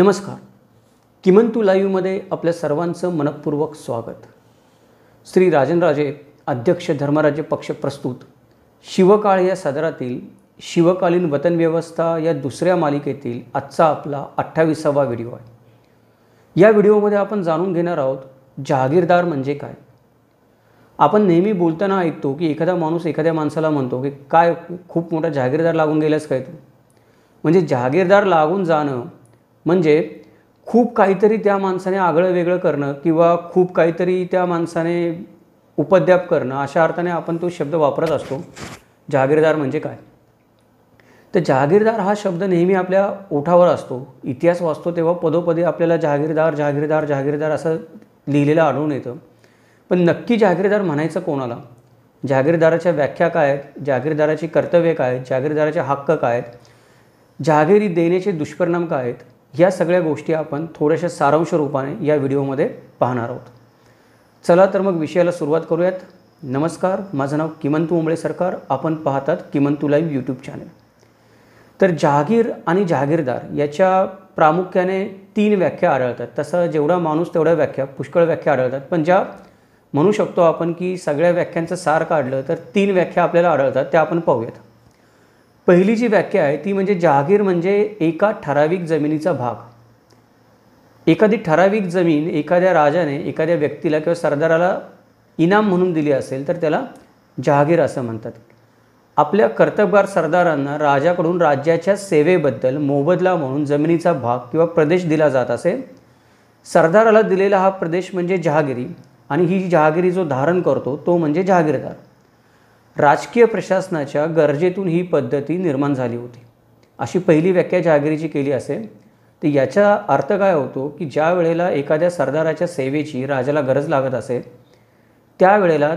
नमस्कार किमंतू लाईव्हमध्ये आपल्या सर्वांचं मनपूर्वक स्वागत श्री राजनराजे अध्यक्ष धर्मराजे पक्ष प्रस्तुत शिवकाळ या सदरातील शिवकालीन वतन व्यवस्था या दुसऱ्या मालिकेतील आजचा आपला अठ्ठावीसावा व्हिडिओ आहे या व्हिडिओमध्ये आपण जाणून घेणार आहोत जहागीरदार म्हणजे काय आपण नेहमी बोलताना ऐकतो की एखादा माणूस एखाद्या माणसाला म्हणतो की काय खूप मोठा जहागीरदार लागून गेल्यास काय तू म्हणजे जहागीरदार लागून जाणं म्हणजे खूप काहीतरी त्या माणसाने आगळं वेगळं करणं किंवा खूप काहीतरी त्या माणसाने उपद्याप करणं अशा अर्थाने आपण तो शब्द वापरत असतो जहागीरदार म्हणजे काय तर जहागीरदार हा शब्द नेहमी आपल्या ओठावर असतो इतिहास वाचतो तेव्हा पदोपदी आपल्याला जहागीरदार जहागीरदार जहागीरदार असं लिहिलेलं आढळून येतं पण नक्की जहागीरदार म्हणायचं कोणाला जहागीरदाराच्या व्याख्या काय आहेत जहागीरदाराची कर्तव्य काय आहेत जहागीरदाराचे हक्क काय आहेत जहागिरी देण्याचे दुष्परिणाम काय आहेत या सगळ्या गोष्टी आपण थोड्याशा सारांश रूपाने या व्हिडिओमध्ये पाहणार आहोत चला तर मग विषयाला सुरुवात करूयात नमस्कार माझं नाव किमंतू उंबळे सरकार आपण पाहतात किमंतू लाईव्ह यूट्यूब चॅनल तर जहागीर आणि जहागीरदार याच्या प्रामुख्याने तीन व्याख्या आढळतात तसं जेवढा माणूस तेवढ्या व्याख्या पुष्कळ व्याख्या आढळतात पण ज्या म्हणू शकतो आपण की सगळ्या व्याख्यांचं सार काढलं तर तीन व्याख्या आपल्याला आढळतात त्या आपण पाहूयात पहिली जी व्याख्या आहे ती म्हणजे जहागीर म्हणजे एका ठराविक जमिनीचा भाग एखादी ठराविक जमीन एखाद्या राजाने एखाद्या व्यक्तीला किंवा सरदाराला इनाम म्हणून दिली असेल तर त्याला जहागीर असं म्हणतात आपल्या कर्तबगार सरदारांना राजाकडून राज्याच्या सेवेबद्दल मोबदला म्हणून जमिनीचा भाग किंवा प्रदेश दिला जात असे सरदाराला दिलेला हा प्रदेश म्हणजे जहागिरी आणि ही जहागिरी जो धारण करतो तो म्हणजे जहागीरदार राजकीय प्रशासनाच्या गरजेतून ही पद्धती निर्माण झाली होती अशी पहिली व्याख्या जहागिरीची केली असेल तर याचा अर्थ काय होतो की ज्या वेळेला एखाद्या सरदाराच्या सेवेची राजाला गरज लागत असेल त्यावेळेला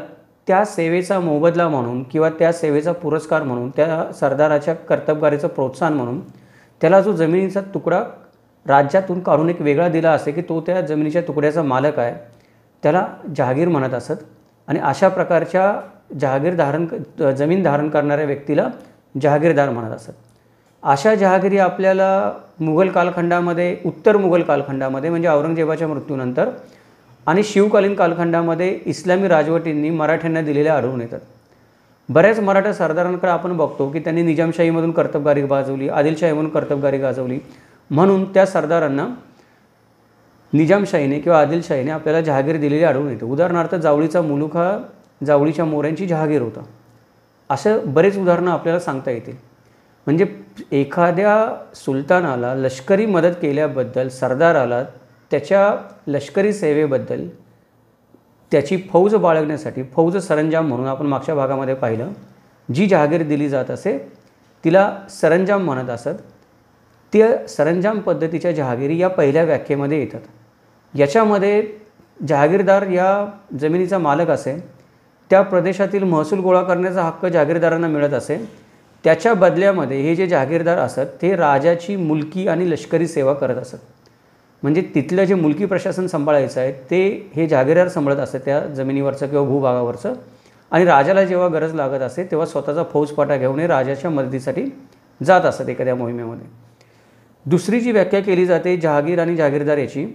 त्या सेवेचा मोबदला म्हणून किंवा त्या सेवेचा पुरस्कार म्हणून त्या सरदाराच्या कर्तबगारीचं प्रोत्साहन म्हणून त्याला जो जमिनीचा तुकडा राज्यातून काढून एक वेगळा दिला असे की तो त्या जमिनीच्या तुकड्याचा मालक आहे त्याला जहागीर म्हणत असत आणि अशा प्रकारच्या जहागीर धारण जमीन धारण करणाऱ्या व्यक्तीला जहागीरदार म्हणत असत अशा जहागिरी आपल्याला मुघल कालखंडामध्ये उत्तर मुघल कालखंडामध्ये म्हणजे औरंगजेबाच्या मृत्यूनंतर आणि शिवकालीन कालखंडामध्ये इस्लामी राजवटींनी मराठ्यांना दिलेल्या आढळून येतात बऱ्याच मराठा सरदारांकडे आपण बघतो की त्यांनी निजामशाहीमधून कर्तबगारी गाजवली आदिलशाहीमधून कर्तबगारी गाजवली म्हणून त्या सरदारांना निजामशाहीने किंवा आदिलशाहीने आपल्याला जहागीर दिलेली आढळून येते उदाहरणार्थ जावळीचा मुलुखा जावळीच्या मोऱ्यांची जहागीर होता असं बरेच उदाहरणं आपल्याला सांगता येतील म्हणजे एखाद्या सुलतानाला लष्करी मदत केल्याबद्दल सरदाराला त्याच्या लष्करी सेवेबद्दल त्याची फौज बाळगण्यासाठी फौज सरंजाम म्हणून आपण मागच्या भागामध्ये पाहिलं जी जहागीर दिली जात असे तिला सरंजाम म्हणत असत ते सरंजाम पद्धतीच्या जहागिरी या पहिल्या व्याख्येमध्ये येतात याच्यामध्ये जहागीरदार या जमिनीचा मालक असेल त्या प्रदेशातील महसूल गोळा करण्याचा हक्क जागीरदारांना मिळत असे त्याच्या बदल्यामध्ये हे जे जागीरदार असत ते राजाची मुलकी आणि लष्करी सेवा करत असत म्हणजे तिथलं जे मुलकी प्रशासन सांभाळायचं आहे ते हे जागीरदार सांभाळत असत त्या जमिनीवरचं किंवा भूभागावरचं आणि राजाला जेव्हा गरज लागत असे तेव्हा स्वतःचा फौजपाटा घेऊन हे राजाच्या मदतीसाठी जात असत एखाद्या मोहिमेमध्ये दुसरी जी व्याख्या केली जाते जहागीर आणि जागीरदार याची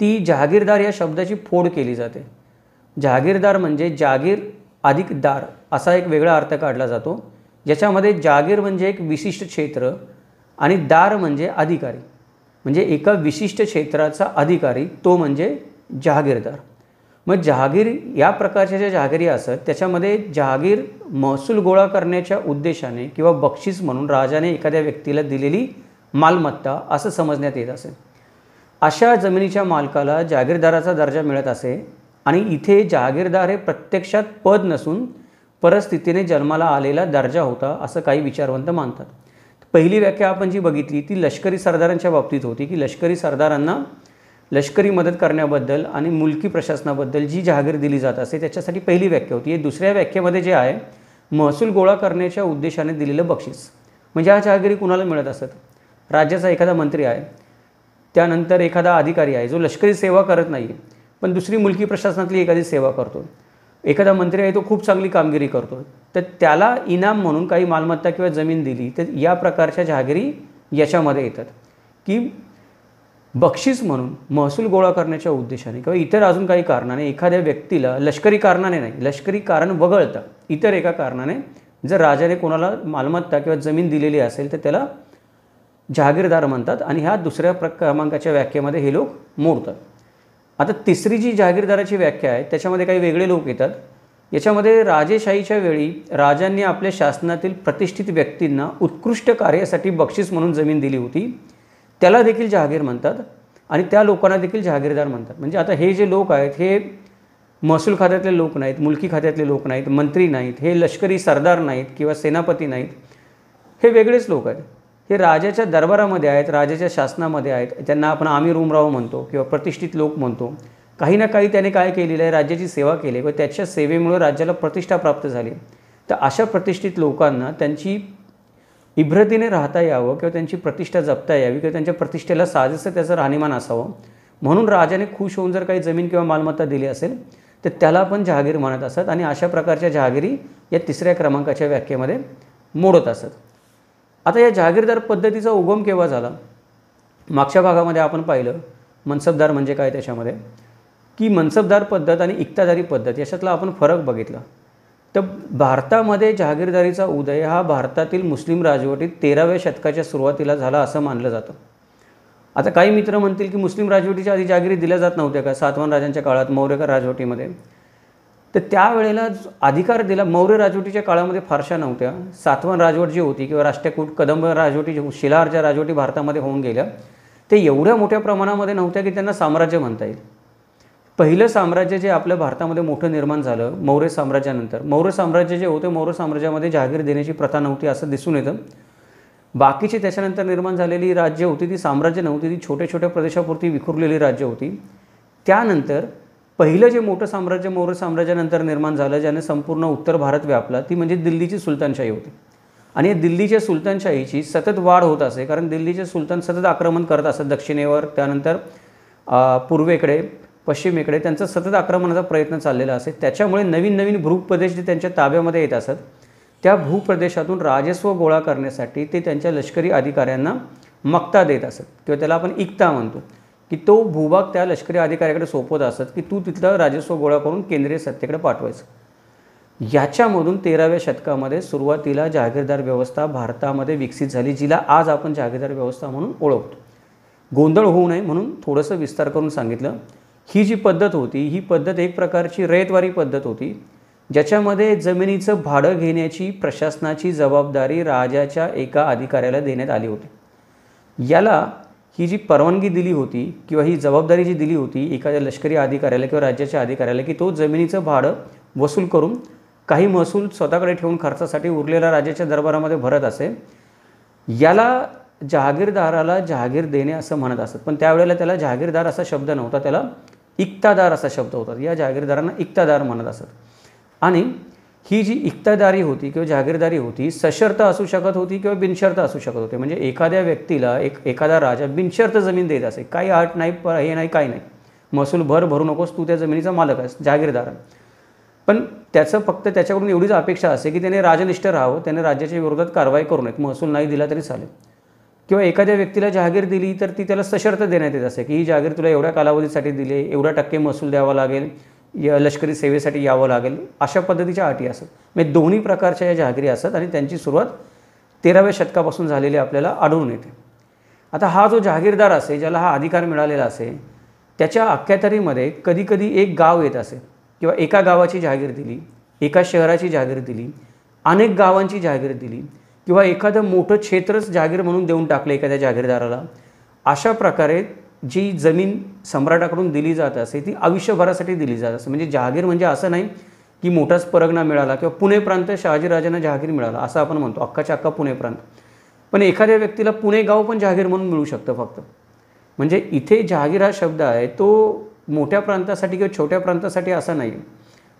ती जहागीरदार या शब्दाची फोड केली जाते जहागीरदार म्हणजे जागीर अधिक दार असा एक वेगळा अर्थ काढला जातो ज्याच्यामध्ये जागीर म्हणजे एक विशिष्ट क्षेत्र आणि दार म्हणजे अधिकारी म्हणजे एका विशिष्ट क्षेत्राचा अधिकारी तो म्हणजे जहागीरदार मग जहागीर या प्रकारच्या ज्या जहागिरी असत त्याच्यामध्ये जहागीर महसूल गोळा करण्याच्या उद्देशाने किंवा बक्षीस म्हणून राजाने एखाद्या व्यक्तीला दिलेली मालमत्ता असं समजण्यात येत असे अशा जमिनीच्या मालकाला जागीरदाराचा दर्जा मिळत असे आणि इथे जहागीरदार हे प्रत्यक्षात पद नसून परिस्थितीने जन्माला आलेला दर्जा होता असं काही विचारवंत मानतात पहिली व्याख्या आपण जी बघितली ती लष्करी सरदारांच्या बाबतीत होती की लष्करी सरदारांना लष्करी मदत करण्याबद्दल आणि मुलकी प्रशासनाबद्दल जी जहागीर दिली जात असते त्याच्यासाठी पहिली व्याख्या होती हे दुसऱ्या व्याख्येमध्ये जे आहे महसूल गोळा करण्याच्या उद्देशाने दिलेलं बक्षीस म्हणजे हा जहागिरी कुणाला मिळत असत राज्याचा एखादा मंत्री आहे त्यानंतर एखादा अधिकारी आहे जो लष्करी सेवा करत नाही आहे पण दुसरी मुलगी प्रशासनातली एखादी सेवा करतो एखादा मंत्री आहे तो खूप चांगली कामगिरी करतो तर त्याला इनाम म्हणून काही मालमत्ता किंवा जमीन दिली तर या प्रकारच्या जहागिरी याच्यामध्ये येतात की बक्षीस म्हणून महसूल गोळा करण्याच्या उद्देशाने किंवा इतर अजून काही कारणाने एखाद्या व्यक्तीला लष्करी कारणाने नाही लष्करी कारण वगळता इतर एका कारणाने जर राजाने कोणाला मालमत्ता किंवा जमीन दिलेली असेल तर त्याला जहागीरदार म्हणतात आणि ह्या दुसऱ्या प्र क्रमांकाच्या व्याख्येमध्ये हे लोक मोडतात आता तिसरी जी जागीरदाराची व्याख्या आहे त्याच्यामध्ये काही वेगळे लोक येतात याच्यामध्ये राजेशाहीच्या वेळी राजांनी आपल्या शासनातील प्रतिष्ठित व्यक्तींना उत्कृष्ट कार्यासाठी बक्षीस म्हणून जमीन दिली होती त्याला देखील जहागीर म्हणतात आणि त्या लोकांना देखील जहागीरदार म्हणतात म्हणजे आता हे जे लोक आहेत हे महसूल खात्यातले लोक नाहीत मुलकी खात्यातले लोक नाहीत मंत्री नाहीत हे लष्करी सरदार नाहीत किंवा सेनापती नाहीत हे वेगळेच लोक आहेत हे राजाच्या दरबारामध्ये आहेत राजाच्या शासनामध्ये आहेत त्यांना आपण आम्ही रूमराव म्हणतो किंवा प्रतिष्ठित लोक म्हणतो काही ना काही त्याने काय केलेलं आहे राज्याची सेवा केली व त्याच्या सेवेमुळे राज्याला प्रतिष्ठा प्राप्त झाली तर अशा प्रतिष्ठित लोकांना त्यांची इभ्रतीने राहता यावं किंवा त्यांची प्रतिष्ठा जपता यावी किंवा त्यांच्या प्रतिष्ठेला साजेसं त्याचं राहणीमान असावं म्हणून राजाने खुश होऊन जर काही जमीन किंवा मालमत्ता दिली असेल तर त्याला पण जहागीर म्हणत असत आणि अशा प्रकारच्या जहागिरी या तिसऱ्या क्रमांकाच्या व्याख्येमध्ये मोडत असत आता या जहागीरदार पद्धतीचा उगम केव्हा झाला मागच्या भागामध्ये आपण पाहिलं मनसबदार म्हणजे काय त्याच्यामध्ये की मनसबदार पद्धत आणि इक्तादारी पद्धत याच्यातला आपण फरक बघितला तर भारतामध्ये जहागीरदारीचा उदय हा भारतातील मुस्लिम राजवटीत तेराव्या शतकाच्या सुरुवातीला झाला असं मानलं जातं आता काही मित्र म्हणतील की मुस्लिम राजवटीच्या आधी जागिरी दिल्या जात नव्हत्या का सातवान राजांच्या काळात मौर्यकर राजवटीमध्ये तर त्यावेळेला अधिकार दिला मौर्य राजवटीच्या काळामध्ये फारशा नव्हत्या सातवन राजवट जी होती किंवा राष्ट्रकूट कदंब राजवटी जी ज्या राजवटी भारतामध्ये होऊन गेल्या ते एवढ्या मोठ्या प्रमाणामध्ये नव्हत्या की त्यांना साम्राज्य म्हणता येईल पहिलं साम्राज्य जे आपल्या भारतामध्ये मोठं निर्माण झालं मौर्य साम्राज्यानंतर मौर्य साम्राज्य जे होते मौर्य साम्राज्यामध्ये जागीर देण्याची प्रथा नव्हती असं दिसून येतं बाकीची त्याच्यानंतर निर्माण झालेली राज्य होती ती साम्राज्य नव्हती ती छोट्या छोट्या प्रदेशापुरती विखुरलेली राज्य होती त्यानंतर पहिलं जे मोठं साम्राज्य मौर्य साम्राज्यानंतर निर्माण झालं ज्याने संपूर्ण उत्तर भारत व्यापला ती म्हणजे दिल्लीची सुलतानशाही होती आणि दिल्लीच्या सुलतानशाहीची सतत वाढ होत असे कारण दिल्लीचे सुलतान सतत आक्रमण करत असत दक्षिणेवर त्यानंतर पूर्वेकडे पश्चिमेकडे त्यांचा सतत आक्रमणाचा प्रयत्न चाललेला असे त्याच्यामुळे नवीन नवीन भूप्रदेश जे त्यांच्या ताब्यामध्ये येत असत त्या भूप्रदेशातून राजस्व गोळा करण्यासाठी ते त्यांच्या लष्करी अधिकाऱ्यांना मक्ता देत असत किंवा त्याला आपण इक्ता म्हणतो की तो भूभाग त्या लष्करी अधिकाऱ्याकडे सोपवत असत की तू तिथलं राजस्व गोळा करून केंद्रीय सत्तेकडे पाठवायचं याच्यामधून तेराव्या शतकामध्ये सुरुवातीला जागीरदार व्यवस्था भारतामध्ये विकसित झाली जिला आज आपण जागीरदार व्यवस्था म्हणून ओळखतो गोंधळ होऊ नये म्हणून थोडंसं विस्तार करून सांगितलं ही जी पद्धत होती ही पद्धत एक प्रकारची रयतवारी पद्धत होती ज्याच्यामध्ये जमिनीचं भाडं घेण्याची प्रशासनाची जबाबदारी राजाच्या एका अधिकाऱ्याला देण्यात आली होती याला ही जी परवानगी दिली होती किंवा ही जबाबदारी जी दिली होती एखाद्या लष्करी अधिकाऱ्याला किंवा राज्याच्या अधिकाऱ्याला की तो जमिनीचं भाडं वसूल करून काही महसूल स्वतःकडे ठेवून खर्चासाठी उरलेला राजाच्या दरबारामध्ये भरत असे याला जहागीरदाराला जहागीर देणे असं म्हणत असत पण त्यावेळेला त्याला जहागीरदार असा शब्द नव्हता त्याला इक्तादार असा शब्द होता या जहागीरदारांना इक्तादार म्हणत असत आणि ही जी इक्तादारी होती किंवा जागीरदारी होती सशर्त असू शकत होती किंवा बिनशर्त असू शकत होते म्हणजे एखाद्या व्यक्तीला एक एखादा राजा बिनशर्त जमीन देत असे काही अट नाही हे नाही काही नाही महसूल भर भरू नकोस तू त्या जमिनीचा मालक आहेस जागीरदार पण त्याचं फक्त त्याच्याकडून एवढीच अपेक्षा असते की त्याने राजनिष्ठ राहावं त्याने राज्याच्या विरोधात कारवाई करू नयेत महसूल नाही दिला तरी चालेल किंवा एखाद्या व्यक्तीला जागीर दिली तर ती त्याला सशर्त देण्यात येत असे की ही जागीर तुला एवढ्या कालावधीसाठी दिली एवढा टक्के महसूल द्यावा लागेल या लष्करी सेवेसाठी यावं लागेल अशा पद्धतीच्या अटी असत म्हणजे दोन्ही प्रकारच्या या जहागिरी असतात आणि त्यांची सुरुवात तेराव्या शतकापासून झालेली आपल्याला आढळून येते आता हा जो जहागीरदार असे ज्याला हा अधिकार मिळालेला असे त्याच्या अख्यातरीमध्ये कधीकधी एक गाव येत असे किंवा एका गावाची जहागीर दिली एका शहराची जहागीर दिली अनेक गावांची जहागीर दिली किंवा एखादं मोठं क्षेत्रच जहागीर म्हणून देऊन टाकलं एखाद्या जहागीरदाराला अशा प्रकारे जी जमीन सम्राटाकडून दिली जात असे ती आयुष्यभरासाठी दिली जात असे म्हणजे जहागीर म्हणजे असं नाही की मोठाच परगणा मिळाला किंवा पुणे प्रांत शहाजीराजांना जहागीर मिळाला असं आपण म्हणतो अख्खाच्या अक्का पुणे प्रांत पण एखाद्या व्यक्तीला पुणे गाव पण जहागीर म्हणून मिळू शकतं फक्त म्हणजे इथे जहागीर हा शब्द आहे तो मोठ्या प्रांतासाठी किंवा छोट्या प्रांतासाठी असा नाही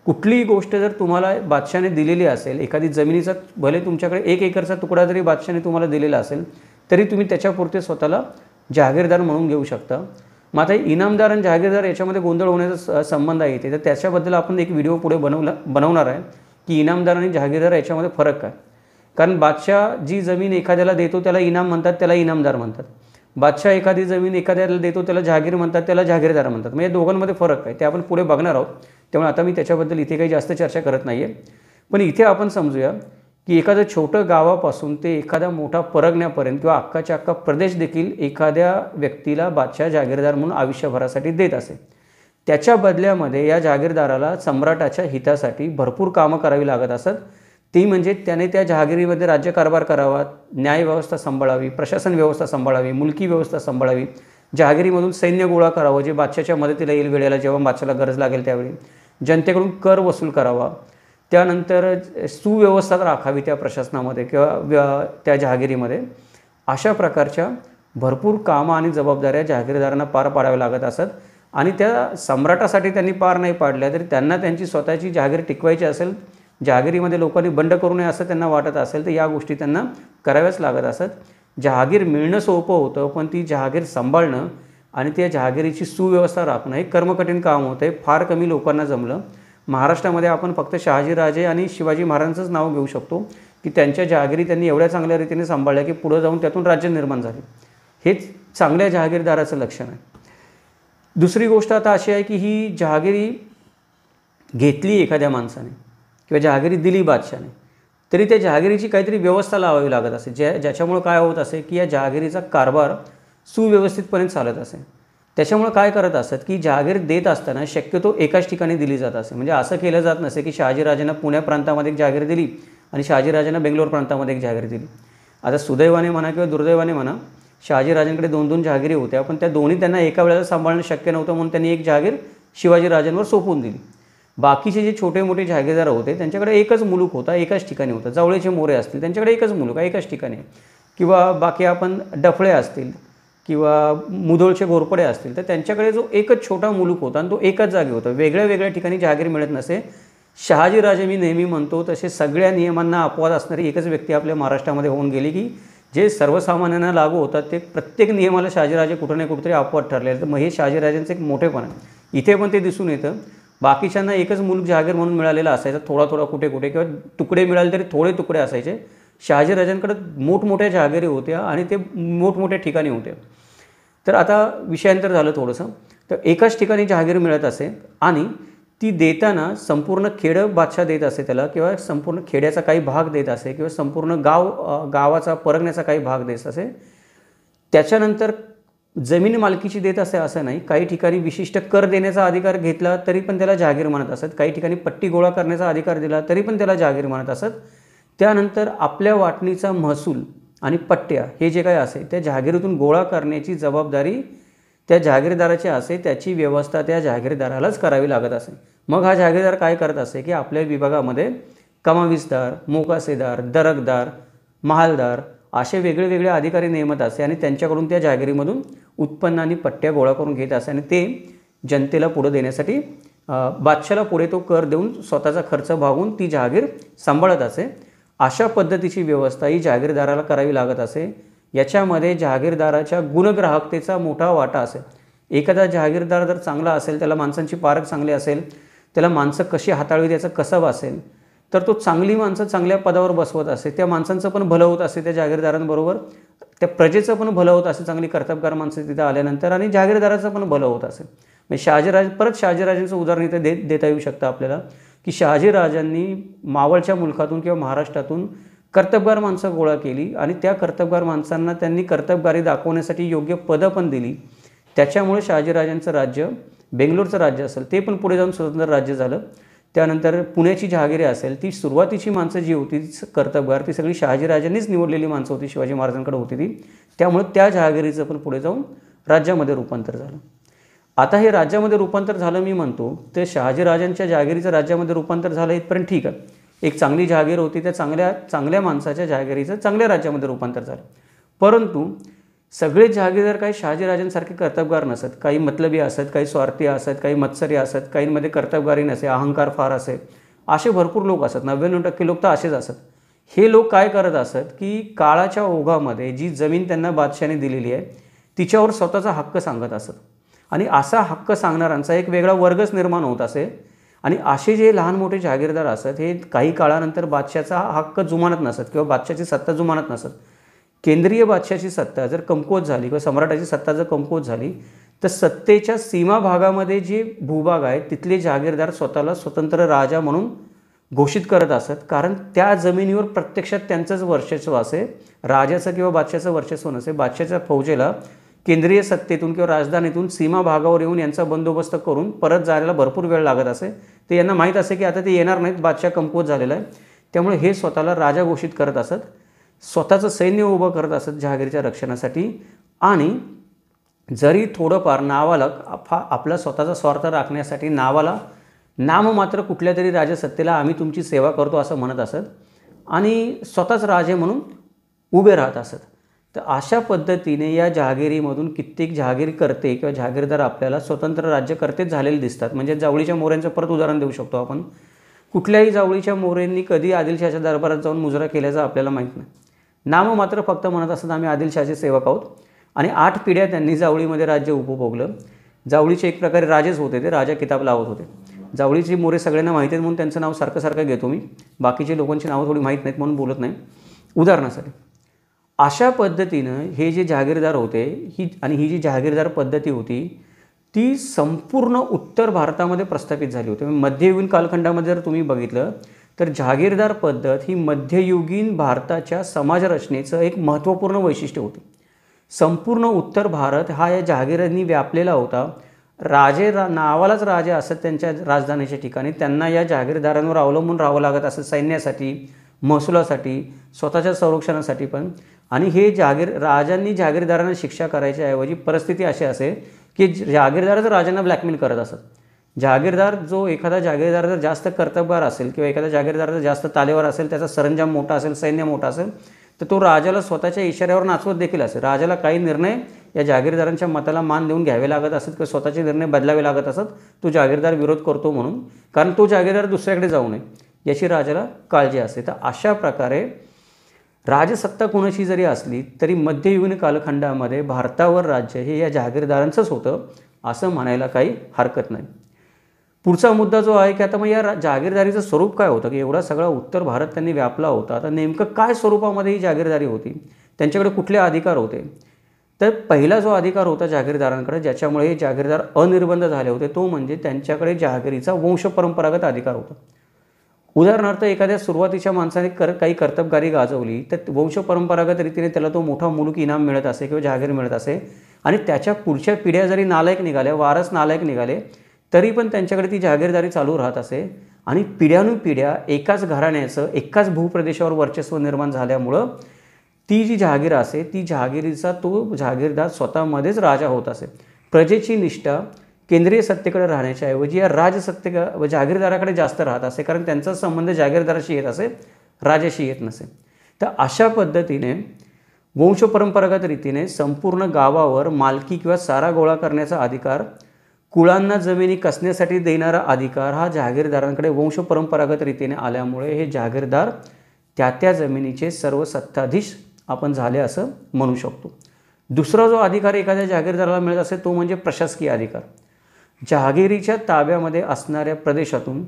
कुठलीही गोष्ट जर तुम्हाला बादशाने दिलेली असेल एखादी जमिनीचा भले तुमच्याकडे एक एकरचा तुकडा जरी बादशाने तुम्हाला दिलेला असेल तरी तुम्ही त्याच्यापुरते स्वतःला जहागीरदार म्हणून घेऊ शकतं मग आता इनामदार आणि जहागीरदार याच्यामध्ये गोंधळ होण्याचा संबंध आहे ते तर त्याच्याबद्दल आपण एक व्हिडिओ पुढे बनवला बनवणार आहे की इनामदार आणि जहागीरदार याच्यामध्ये फरक काय कारण बादशाह जी जमीन एखाद्याला देतो त्याला इनाम म्हणतात त्याला इनामदार म्हणतात बादशाह एखादी जमीन एखाद्याला देतो त्याला जहागीर म्हणतात त्याला जहागीरदार म्हणतात म्हणजे दोघांमध्ये फरक आहे ते आपण पुढे बघणार आहोत त्यामुळे आता मी त्याच्याबद्दल इथे काही जास्त चर्चा करत नाही आहे पण इथे आपण समजूया की एखादं छोटं गावापासून ते एखादा मोठा परगण्यापर्यंत किंवा अख्खाच्या अख्खा प्रदेश देखील एखाद्या व्यक्तीला बादशाह जागीरदार म्हणून आयुष्यभरासाठी देत असे त्याच्या बदल्यामध्ये या जागीरदाराला सम्राटाच्या हितासाठी भरपूर कामं करावी लागत असत ती म्हणजे त्याने त्या जहागिरीमध्ये राज्यकारभार करावा न्यायव्यवस्था सांभाळावी प्रशासन व्यवस्था सांभाळावी मुलकी व्यवस्था सांभाळावी जहागिरीमधून सैन्य गोळा करावं जे बादशाच्या मदतीला येईल वेळेला जेव्हा बादशाला गरज लागेल त्यावेळी जनतेकडून कर वसूल करावा त्यानंतर सुव्यवस्था राखावी त्या प्रशासनामध्ये किंवा व्य त्या जहागिरीमध्ये अशा प्रकारच्या भरपूर कामं आणि जबाबदाऱ्या जहागीरदारांना पार पाडाव्या लागत असत आणि त्या सम्राटासाठी त्यांनी पार नाही पाडल्या तरी त्यांना त्यांची स्वतःची जहागीर टिकवायची असेल जहागिरीमध्ये लोकांनी बंड करू नये असं त्यांना वाटत असेल तर या गोष्टी त्यांना कराव्याच लागत असत जहागीर मिळणं सोपं होतं पण ती जहागीर सांभाळणं आणि त्या जहागिरीची सुव्यवस्था राखणं हे कर्मकठीण काम होतं फार कमी लोकांना जमलं महाराष्ट्रामध्ये आपण फक्त शहाजीराजे आणि शिवाजी महाराजांचंच नाव घेऊ शकतो की त्यांच्या जहागिरी त्यांनी एवढ्या चांगल्या रीतीने सांभाळल्या की पुढं जाऊन त्यातून राज्य निर्माण झाले हेच चांगल्या जहागीरदाराचं लक्षण आहे दुसरी गोष्ट आता अशी आहे की ही जहागिरी घेतली एखाद्या माणसाने किंवा जहागिरी दिली बादशाने तरी त्या जहागिरीची काहीतरी व्यवस्था लावावी लागत असे ज्या ज्याच्यामुळं काय होत असे की या जहागिरीचा कारभार सुव्यवस्थितपणे चालत असे त्याच्यामुळे काय करत असतात की जहागीर देत असताना शक्यतो एकाच ठिकाणी दिली जात असे म्हणजे असं केलं जात नसे की शहाजीराजांना पुण्या प्रांतामध्ये एक जागीर दिली आणि शहाजीराजांना बेंगलोर प्रांतामध्ये एक जागीर दिली आता सुदैवाने म्हणा किंवा दुर्दैवाने म्हणा शहाजीराजांकडे दोन दोन जहागिरी होत्या पण त्या दोन्ही त्यांना एका वेळेला सांभाळणं शक्य नव्हतं म्हणून त्यांनी एक जहागीर शिवाजीराजांवर सोपवून दिली बाकीचे जे छोटे मोठे जहागीरदार होते त्यांच्याकडे एकच मुलूक होता एकाच ठिकाणी होता जावळेचे मोरे असतील त्यांच्याकडे एकच मुलूक आहे एकाच ठिकाणी किंवा बाकी आपण डफळे असतील किंवा मुधोळचे घोरपडे असतील तर त्यांच्याकडे जो एकच छोटा मुलूक होता आणि तो एकच जागी होता वेगळ्या वेगळ्या ठिकाणी जहागीर मिळत नसे शहाजीराजे मी नेहमी म्हणतो तसे सगळ्या नियमांना अपवाद असणारी एकच व्यक्ती आपल्या महाराष्ट्रामध्ये होऊन गेली की जे सर्वसामान्यांना लागू होतात ते प्रत्येक नियमाला शहाजीराजे कुठं ना कुठंतरी अपवाद ठरले तर मग हे शहाजीराजांचं एक मोठेपण आहे इथे पण ते दिसून येतं बाकीच्यांना एकच मुलूक जहागीर म्हणून मिळालेला असायचा थोडा थोडा कुठे कुठे किंवा तुकडे मिळाले तरी थोडे तुकडे असायचे शहाजीराजांकडे मोठमोठ्या जहागिरी होत्या आणि ते मोठमोठ्या ठिकाणी होत्या तर आता विषयांतर झालं थोडंसं तर एकाच ठिकाणी जहागीर मिळत असे आणि ती देताना संपूर्ण खेडं बादशाह देत असे त्याला किंवा संपूर्ण खेड्याचा काही भाग देत असे किंवा संपूर्ण गाव गावाचा परगण्याचा काही भाग देत असे त्याच्यानंतर जमीन मालकीची देत असे असं नाही काही ठिकाणी विशिष्ट कर देण्याचा अधिकार घेतला तरी पण त्याला जागीर मानत असत काही ठिकाणी पट्टी गोळा करण्याचा अधिकार दिला तरी पण त्याला जागीर मानत असत त्यानंतर आपल्या वाटणीचा महसूल आणि पट्ट्या हे जे काय असे त्या जहागिरीतून गोळा करण्याची जबाबदारी त्या जहागीरदाराची असे त्याची व्यवस्था त्या जहागीरदारालाच करावी लागत असे मग हा जागीरदार काय करत असे की आपल्या विभागामध्ये कमावीसदार मोकासेदार दरकदार महालदार असे वेगळेवेगळे अधिकारी नेमत असे आणि त्यांच्याकडून त्या जहागिरीमधून उत्पन्न आणि पट्ट्या गोळा करून घेत असे आणि ते जनतेला पुढं देण्यासाठी बादशाला पुढे तो कर देऊन स्वतःचा खर्च भागून ती जहागीर सांभाळत असे अशा पद्धतीची व्यवस्था ही जागीरदाराला करावी लागत असे याच्यामध्ये जहागीरदाराच्या गुणग्राहकतेचा मोठा वाटा असेल एखादा जहागीरदार जर चांगला असेल त्याला माणसांची पारख चांगली असेल त्याला माणसं कशी हाताळवी त्याचा कसावा असेल तर तो चांगली माणसं चांगल्या पदावर बसवत असे त्या माणसांचं पण भलं होत असे त्या जागीरदारांबरोबर त्या प्रजेचं पण भलं होत असे चांगली कर्तबगार माणसं तिथे आल्यानंतर आणि जागीरदाराचं पण भलं होत असेल म्हणजे शहाजीराज परत शहाजीराजांचं उदाहरण इथे दे देता येऊ शकतं आपल्याला की शहाजीराजांनी मावळच्या मुलखातून किंवा महाराष्ट्रातून कर्तबगार माणसं गोळा केली आणि त्या कर्तबगार माणसांना त्यांनी कर्तबगारी दाखवण्यासाठी योग्य पदं पण दिली त्याच्यामुळे शहाजीराजांचं राज्य बेंगलोरचं राज्य असेल ते पण पुढे जाऊन स्वतंत्र राज्य झालं त्यानंतर पुण्याची जहागिरी असेल ती सुरुवातीची माणसं जी होती कर्तबगार ती सगळी शहाजीराजांनीच निवडलेली माणसं होती शिवाजी महाराजांकडे होती ती त्यामुळे त्या जहागिरीचं पण पुढे जाऊन राज्यामध्ये रूपांतर झालं आता हे राज्यामध्ये रूपांतर झालं मी म्हणतो ते शहाजीराजांच्या जहागिरीचं राज्यामध्ये रूपांतर झालं इथपर्यंत ठीक आहे एक चांगली जहागीर होती त्या चांगल्या चांगल्या माणसाच्या जहागिरीचं चांगल्या राज्यामध्ये रूपांतर झालं परंतु सगळे जहागीरदार काही शहाजीराजांसारखे कर्तबगार नसत काही मतलबी असत काही स्वार्थी असत काही मत्सरी असत काहींमध्ये कर्तबगारी नसे अहंकार फार असे असे भरपूर लोक असत नव्याण्णव टक्के लोक तर असेच असत हे लोक काय करत असत की काळाच्या ओघामध्ये जी जमीन त्यांना बादशाने दिलेली आहे तिच्यावर स्वतःचा हक्क सांगत असत आणि असा हक्क सांगणाऱ्यांचा एक वेगळा वर्गच निर्माण होत असे आणि असे जे लहान मोठे जागीरदार असत हे काही काळानंतर बादशाचा हक्क जुमानत नसत किंवा बादशाची सत्ता जुमानत नसत केंद्रीय बादशाची सत्ता जर कमकुवत झाली किंवा सम्राटाची सत्ता जर कमकुवत झाली तर सत्तेच्या सीमा भागामध्ये जे भूभाग आहे तिथले जागीरदार स्वतःला स्वतंत्र राजा म्हणून घोषित करत असत कारण त्या जमिनीवर प्रत्यक्षात त्यांचंच वर्चस्व असे राजाचं किंवा बादशाचं वर्चस्व नसे बादशाच्या फौजेला केंद्रीय सत्तेतून किंवा राजधानीतून सीमा भागावर येऊन यांचा बंदोबस्त करून परत जायला भरपूर वेळ लागत असे ते यांना माहीत असे की आता ते येणार नाहीत बादशाह कमकुवत झालेला आहे त्यामुळे हे स्वतःला राजा घोषित करत असत स्वतःचं सैन्य उभं करत असत जहागीरच्या रक्षणासाठी आणि जरी थोडंफार नावालक फा आपला स्वतःचा स्वार्थ राखण्यासाठी नावाला नाम मात्र कुठल्या तरी राजसत्तेला आम्ही तुमची सेवा करतो असं म्हणत असत आणि स्वतःच राजे म्हणून उभे राहत असत तर अशा पद्धतीने या जहागिरीमधून कित्येक जहागीर करते किंवा जहागीरदार आपल्याला स्वतंत्र राज्यकर्तेच झालेले दिसतात म्हणजे जावळीच्या मोऱ्यांचं परत उदाहरण देऊ शकतो आपण कुठल्याही जावळीच्या मोऱ्यांनी कधी आदिलशाच्या दरबारात जाऊन मुजरा केल्याचा आपल्याला माहीत नाही नामं मात्र फक्त म्हणत असतात आम्ही आदिलशाहचे सेवक आहोत आणि आठ पिढ्या त्यांनी जावळीमध्ये राज्य उपभोगलं जावळीचे एक प्रकारे राजेच होते ते राजा किताब लावत होते जावळीचे मोरे सगळ्यांना माहिती आहेत म्हणून त्यांचं नाव सारखं सारखं घेतो मी बाकीचे लोकांची नावं थोडी माहीत नाहीत म्हणून बोलत नाही उदाहरणासाठी अशा पद्धतीनं हे जे जहागीरदार होते ही आणि ही जी जहागीरदार पद्धती होती ती संपूर्ण उत्तर भारतामध्ये प्रस्थापित झाली होती म्हणजे मध्ययुगीन कालखंडामध्ये जर तुम्ही बघितलं तर जहागीरदार पद्धत ही मध्ययुगीन भारताच्या समाजरचनेचं एक महत्त्वपूर्ण वैशिष्ट्य होतं संपूर्ण उत्तर भारत हा या जहागीरांनी व्यापलेला होता राजे रा नावालाच राजे असत त्यांच्या राजधानीच्या ठिकाणी त्यांना या जहागीरदारांवर अवलंबून राहावं लागत असं सैन्यासाठी महसुलासाठी स्वतःच्या संरक्षणासाठी पण आणि हे जागीर राजांनी जागीरदारांना शिक्षा करायच्या ऐवजी परिस्थिती अशी असेल की जागीरदारच राजांना ब्लॅकमेल करत असत जागीरदार जो एखादा जागीरदार जर जास्त कर्तबगार असेल किंवा एखादा जागीरदार जर जास्त तालेवर असेल त्याचा सरंजाम मोठा असेल सैन्य मोठा असेल तर तो राजाला स्वतःच्या इशाऱ्यावर नाचवत देखील असेल राजाला काही निर्णय या जागीरदारांच्या मताला मान देऊन घ्यावे लागत असत किंवा स्वतःचे निर्णय बदलावे लागत असत तो जागीरदार विरोध करतो म्हणून कारण तो जागीरदार दुसऱ्याकडे जाऊ नये याची राजाला काळजी असते तर अशा प्रकारे राजसत्ता कोणाशी जरी असली तरी मध्ययुगीन कालखंडामध्ये भारतावर राज्य हे या जहागीरदारांचंच होतं असं म्हणायला काही हरकत नाही पुढचा मुद्दा जो आहे की आता मग या जागीरदारीचं स्वरूप काय होतं की एवढा सगळा उत्तर भारत त्यांनी व्यापला होता आता नेमकं काय स्वरूपामध्ये ही जागीरदारी होती त्यांच्याकडे कुठले अधिकार होते तर पहिला जो अधिकार होता जागीरदारांकडे ज्याच्यामुळे हे जागीरदार अनिर्बंध झाले होते तो म्हणजे त्यांच्याकडे जहागिरीचा वंशपरंपरागत अधिकार होता उदाहरणार्थ एखाद्या सुरुवातीच्या माणसाने कर काही कर्तबगारी गाजवली तर वंश परंपरागत रीतीने त्याला तो मोठा मुलूक इनाम मिळत असे किंवा जागीर मिळत असे आणि त्याच्या पुढच्या पिढ्या जरी नालायक निघाल्या वारस नालायक निघाले तरी पण त्यांच्याकडे ती जहागीरदारी चालू राहत असे आणि पिढ्यानुपिढ्या एकाच घराण्याचं एकाच भूप्रदेशावर वर्चस्व निर्माण झाल्यामुळं ती जी जहागीर असे ती जहागिरीचा तो जहागीरदार स्वतःमध्येच राजा होत असे प्रजेची निष्ठा केंद्रीय सत्तेकडे राहण्याच्याऐवजी ऐवजी या राजसत्ते व जागीरदाराकडे जास्त राहत असे कारण त्यांचा संबंध जागीरदाराशी येत असे राजाशी येत नसे तर अशा पद्धतीने वंशपरंपरागत रीतीने संपूर्ण गावावर मालकी किंवा सारा गोळा करण्याचा अधिकार कुळांना जमिनी कसण्यासाठी देणारा अधिकार हा जहागीरदारांकडे वंशपरंपरागत रीतीने आल्यामुळे हे जागीरदार त्या त्या जमिनीचे सर्व सत्ताधीश आपण झाले असं म्हणू शकतो दुसरा जो अधिकार एखाद्या जागीरदाराला मिळत असेल तो म्हणजे प्रशासकीय अधिकार जहागिरीच्या ताब्यामध्ये असणाऱ्या प्रदेशातून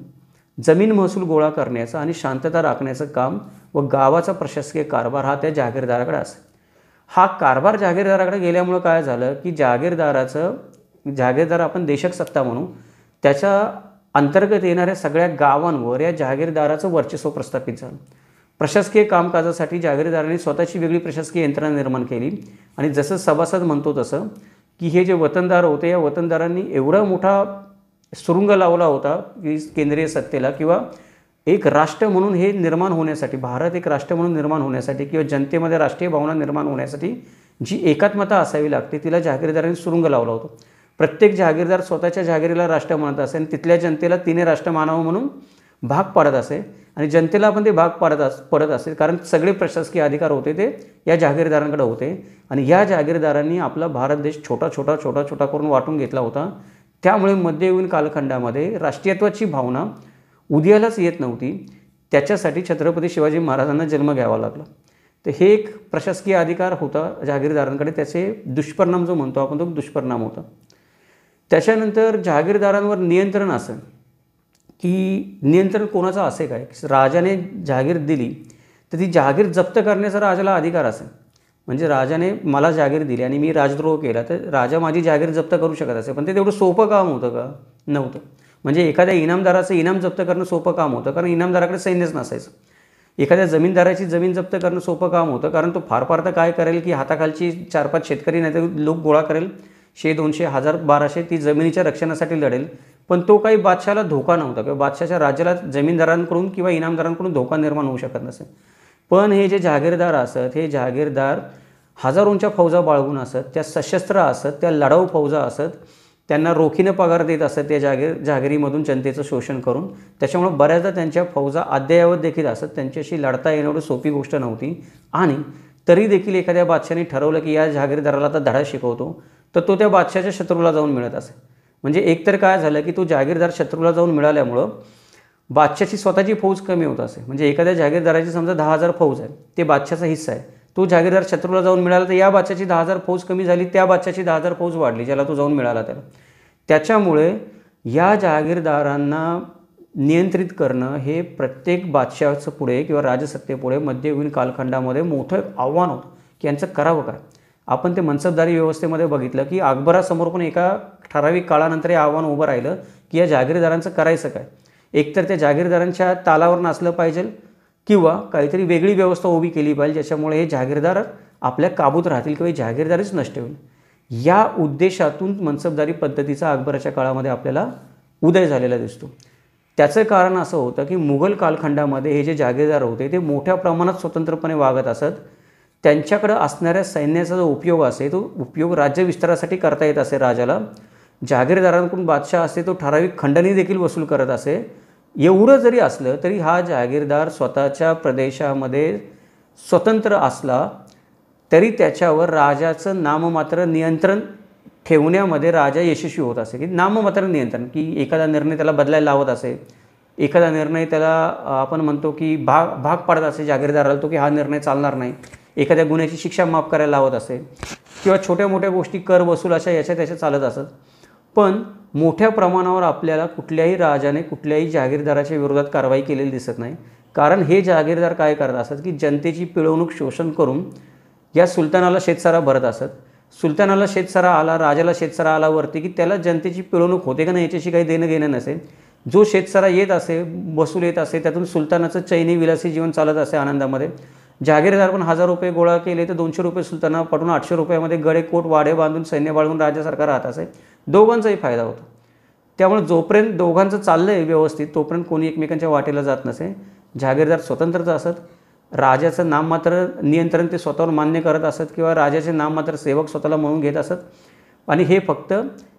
जमीन महसूल गोळा करण्याचं आणि शांतता राखण्याचं काम व गावाचा प्रशासकीय कारभार हा त्या जागीरदाराकडे असे हा कारभार जागीरदाराकडे गेल्यामुळं काय झालं की जागीरदाराचं जागीरदार आपण देशक सत्ता म्हणू त्याच्या अंतर्गत येणाऱ्या सगळ्या गावांवर या जागीरदाराचं वर्चस्व प्रस्थापित झालं प्रशासकीय कामकाजासाठी जागीरदाराने स्वतःची वेगळी प्रशासकीय यंत्रणा निर्माण केली आणि जसं सभासद म्हणतो तसं की हे जे वतनदार होते या वतनदारांनी एवढा मोठा सुरुंग लावला होता की केंद्रीय सत्तेला किंवा एक राष्ट्र म्हणून हे निर्माण होण्यासाठी भारत एक राष्ट्र म्हणून निर्माण होण्यासाठी किंवा जनतेमध्ये राष्ट्रीय भावना निर्माण होण्यासाठी जी एकात्मता असावी लागते तिला जहागीरदारांनी सुरुंग लावला होता प्रत्येक जहागीरदार स्वतःच्या जहागिरीला राष्ट्र म्हणत असे आणि तिथल्या जनतेला तिने राष्ट्र मानावं म्हणून भाग पाडत असे आणि जनतेला पण ते भाग पाडत अस पडत असेल कारण सगळे प्रशासकीय अधिकार होते ते या जहागीरदारांकडे होते आणि या जागीरदारांनी आपला भारत देश छोटा छोटा छोटा छोटा करून वाटून घेतला होता त्यामुळे मध्ययुगीन कालखंडामध्ये राष्ट्रीयत्वाची भावना उदयालाच येत नव्हती त्याच्यासाठी छत्रपती शिवाजी महाराजांना जन्म घ्यावा लागला तर हे एक प्रशासकीय अधिकार होता जहागीरदारांकडे त्याचे दुष्परिणाम जो म्हणतो आपण तो दुष्परिणाम होता त्याच्यानंतर जहागीरदारांवर नियंत्रण असं की नियंत्रण कोणाचं असे काय राजाने जागीर दिली तर ती जागीर जप्त करण्याचा राजाला अधिकार असेल म्हणजे राजाने मला जागीर दिली आणि मी राजद्रोह केला तर राजा माझी जागीर जप्त करू शकत असे पण ते तेवढं सोपं काम होतं का नव्हतं म्हणजे एखाद्या इनामदाराचं इनाम जप्त करणं सोपं काम होतं कारण इनामदाराकडे सैन्यच नसायचं एखाद्या जमीनदाराची जमीन जप्त करणं सोपं काम होतं कारण तो फार फार तर काय करेल की हाताखालची चार पाच शेतकरी नाही तर लोक गोळा करेल शे दोनशे हजार बाराशे ती जमिनीच्या रक्षणासाठी लढेल पण तो काही बादशाला धोका नव्हता किंवा बादशाच्या राज्याला जमीनदारांकडून किंवा इनामदारांकडून धोका निर्माण होऊ शकत नसेल पण हे जे जहागीरदार असत हे जहागीरदार हजारोंच्या फौजा बाळगून असत त्या सशस्त्र असत त्या लढाऊ फौजा असत त्यांना रोखीनं पगार देत असत त्या जागीर जहागिरीमधून जनतेचं शोषण करून त्याच्यामुळे बऱ्याचदा त्यांच्या फौजा अद्ययावत देखील असत त्यांच्याशी लढता येणं सोपी गोष्ट नव्हती आणि तरी देखील एखाद्या बादशाने ठरवलं की या जागीरदाराला आता धडा शिकवतो तर तो त्या बादशाच्या शत्रूला जाऊन मिळत असे म्हणजे एकतर काय झालं की तो जागीरदार शत्रूला जाऊन मिळाल्यामुळं बादशाची स्वतःची फौज कमी होत असे म्हणजे एखाद्या जागीरदाराची समजा दहा हजार फौज आहे ते बादशाचा हिस्सा आहे तो जागीरदार शत्रूला जाऊन मिळाला तर या बादशाची दहा हजार फौज कमी झाली त्या बादशाची दहा हजार फौज वाढली ज्याला तो जाऊन मिळाला त्याला त्याच्यामुळे या जागीरदारांना नियंत्रित करणं हे प्रत्येक बादशाचं पुढे किंवा राजसत्तेपुढे मध्ययुगीन कालखंडामध्ये मोठं आव्हान होतं की यांचं करावं काय आपण ते मनसबदारी व्यवस्थेमध्ये बघितलं की अकबरासमोर पण एका ठराविक काळानंतर हे आव्हान उभं राहिलं की या जागीरदारांचं करायचं काय एकतर त्या जागीरदारांच्या तालावर नाचलं पाहिजे किंवा काहीतरी वेगळी व्यवस्था उभी केली पाहिजे ज्याच्यामुळे हे जागीरदार आपल्या काबूत राहतील किंवा जागीरदारीच नष्ट होईल या उद्देशातून मनसबदारी पद्धतीचा अकबराच्या काळामध्ये आपल्याला उदय झालेला दिसतो त्याचं कारण असं होतं की मुघल कालखंडामध्ये हे जे जागीरदार होते ते मोठ्या प्रमाणात स्वतंत्रपणे वागत असत त्यांच्याकडं असणाऱ्या सैन्याचा जो उपयोग असे तो उपयोग राज्य विस्तारासाठी करता येत असे राजाला जागीरदारांकडून बादशाह असे तो ठराविक खंडणी देखील वसूल करत असे एवढं जरी असलं तरी हा जागीरदार स्वतःच्या प्रदेशामध्ये स्वतंत्र असला तरी त्याच्यावर राजाचं नाममात्र नियंत्रण ठेवण्यामध्ये राजा यशस्वी होत असे की नाममात्र नियंत्रण की एखादा निर्णय त्याला बदलायला लावत असे एखादा निर्णय त्याला आपण म्हणतो की भाग भाग पाडत असे जागीरदाराला तो की हा निर्णय चालणार नाही एखाद्या गुन्ह्याची शिक्षा माफ करायला लावत असेल किंवा छोट्या मोठ्या गोष्टी कर वसूल अशा याच्या त्याच्या चालत असत पण मोठ्या प्रमाणावर आपल्याला कुठल्याही राजाने कुठल्याही जागीरदाराच्या विरोधात कारवाई केलेली दिसत नाही कारण हे जागीरदार काय करत असत की जनतेची पिळवणूक शोषण करून या सुलतानाला शेतसारा भरत असत सुलतानाला शेतसारा आला राजाला शेतसारा आला वरती की त्याला जनतेची पिळवणूक होते का नाही याच्याशी काही देणं घेणं नसेल जो शेतसारा येत असे बसूल येत असे त्यातून सुलतानाचं चैनी विलासी जीवन चालत असे आनंदामध्ये जागीरदार पण हजार रुपये गोळा केले तर दोनशे रुपये सुलताना पटून आठशे रुपयामध्ये गडे कोट वाडे बांधून सैन्य बाळगून राज्य सरकार राहत असे दोघांचाही फायदा होतो त्यामुळे जोपर्यंत दोघांचं चाललं आहे व्यवस्थित तोपर्यंत कोणी एकमेकांच्या वाटेला जात नसे जागीरदार स्वतंत्रच असत राजाचं नाम मात्र नियंत्रण ते स्वतःवर मान्य करत असत किंवा राजाचे नाम मात्र सेवक स्वतःला म्हणून घेत असत आणि हे फक्त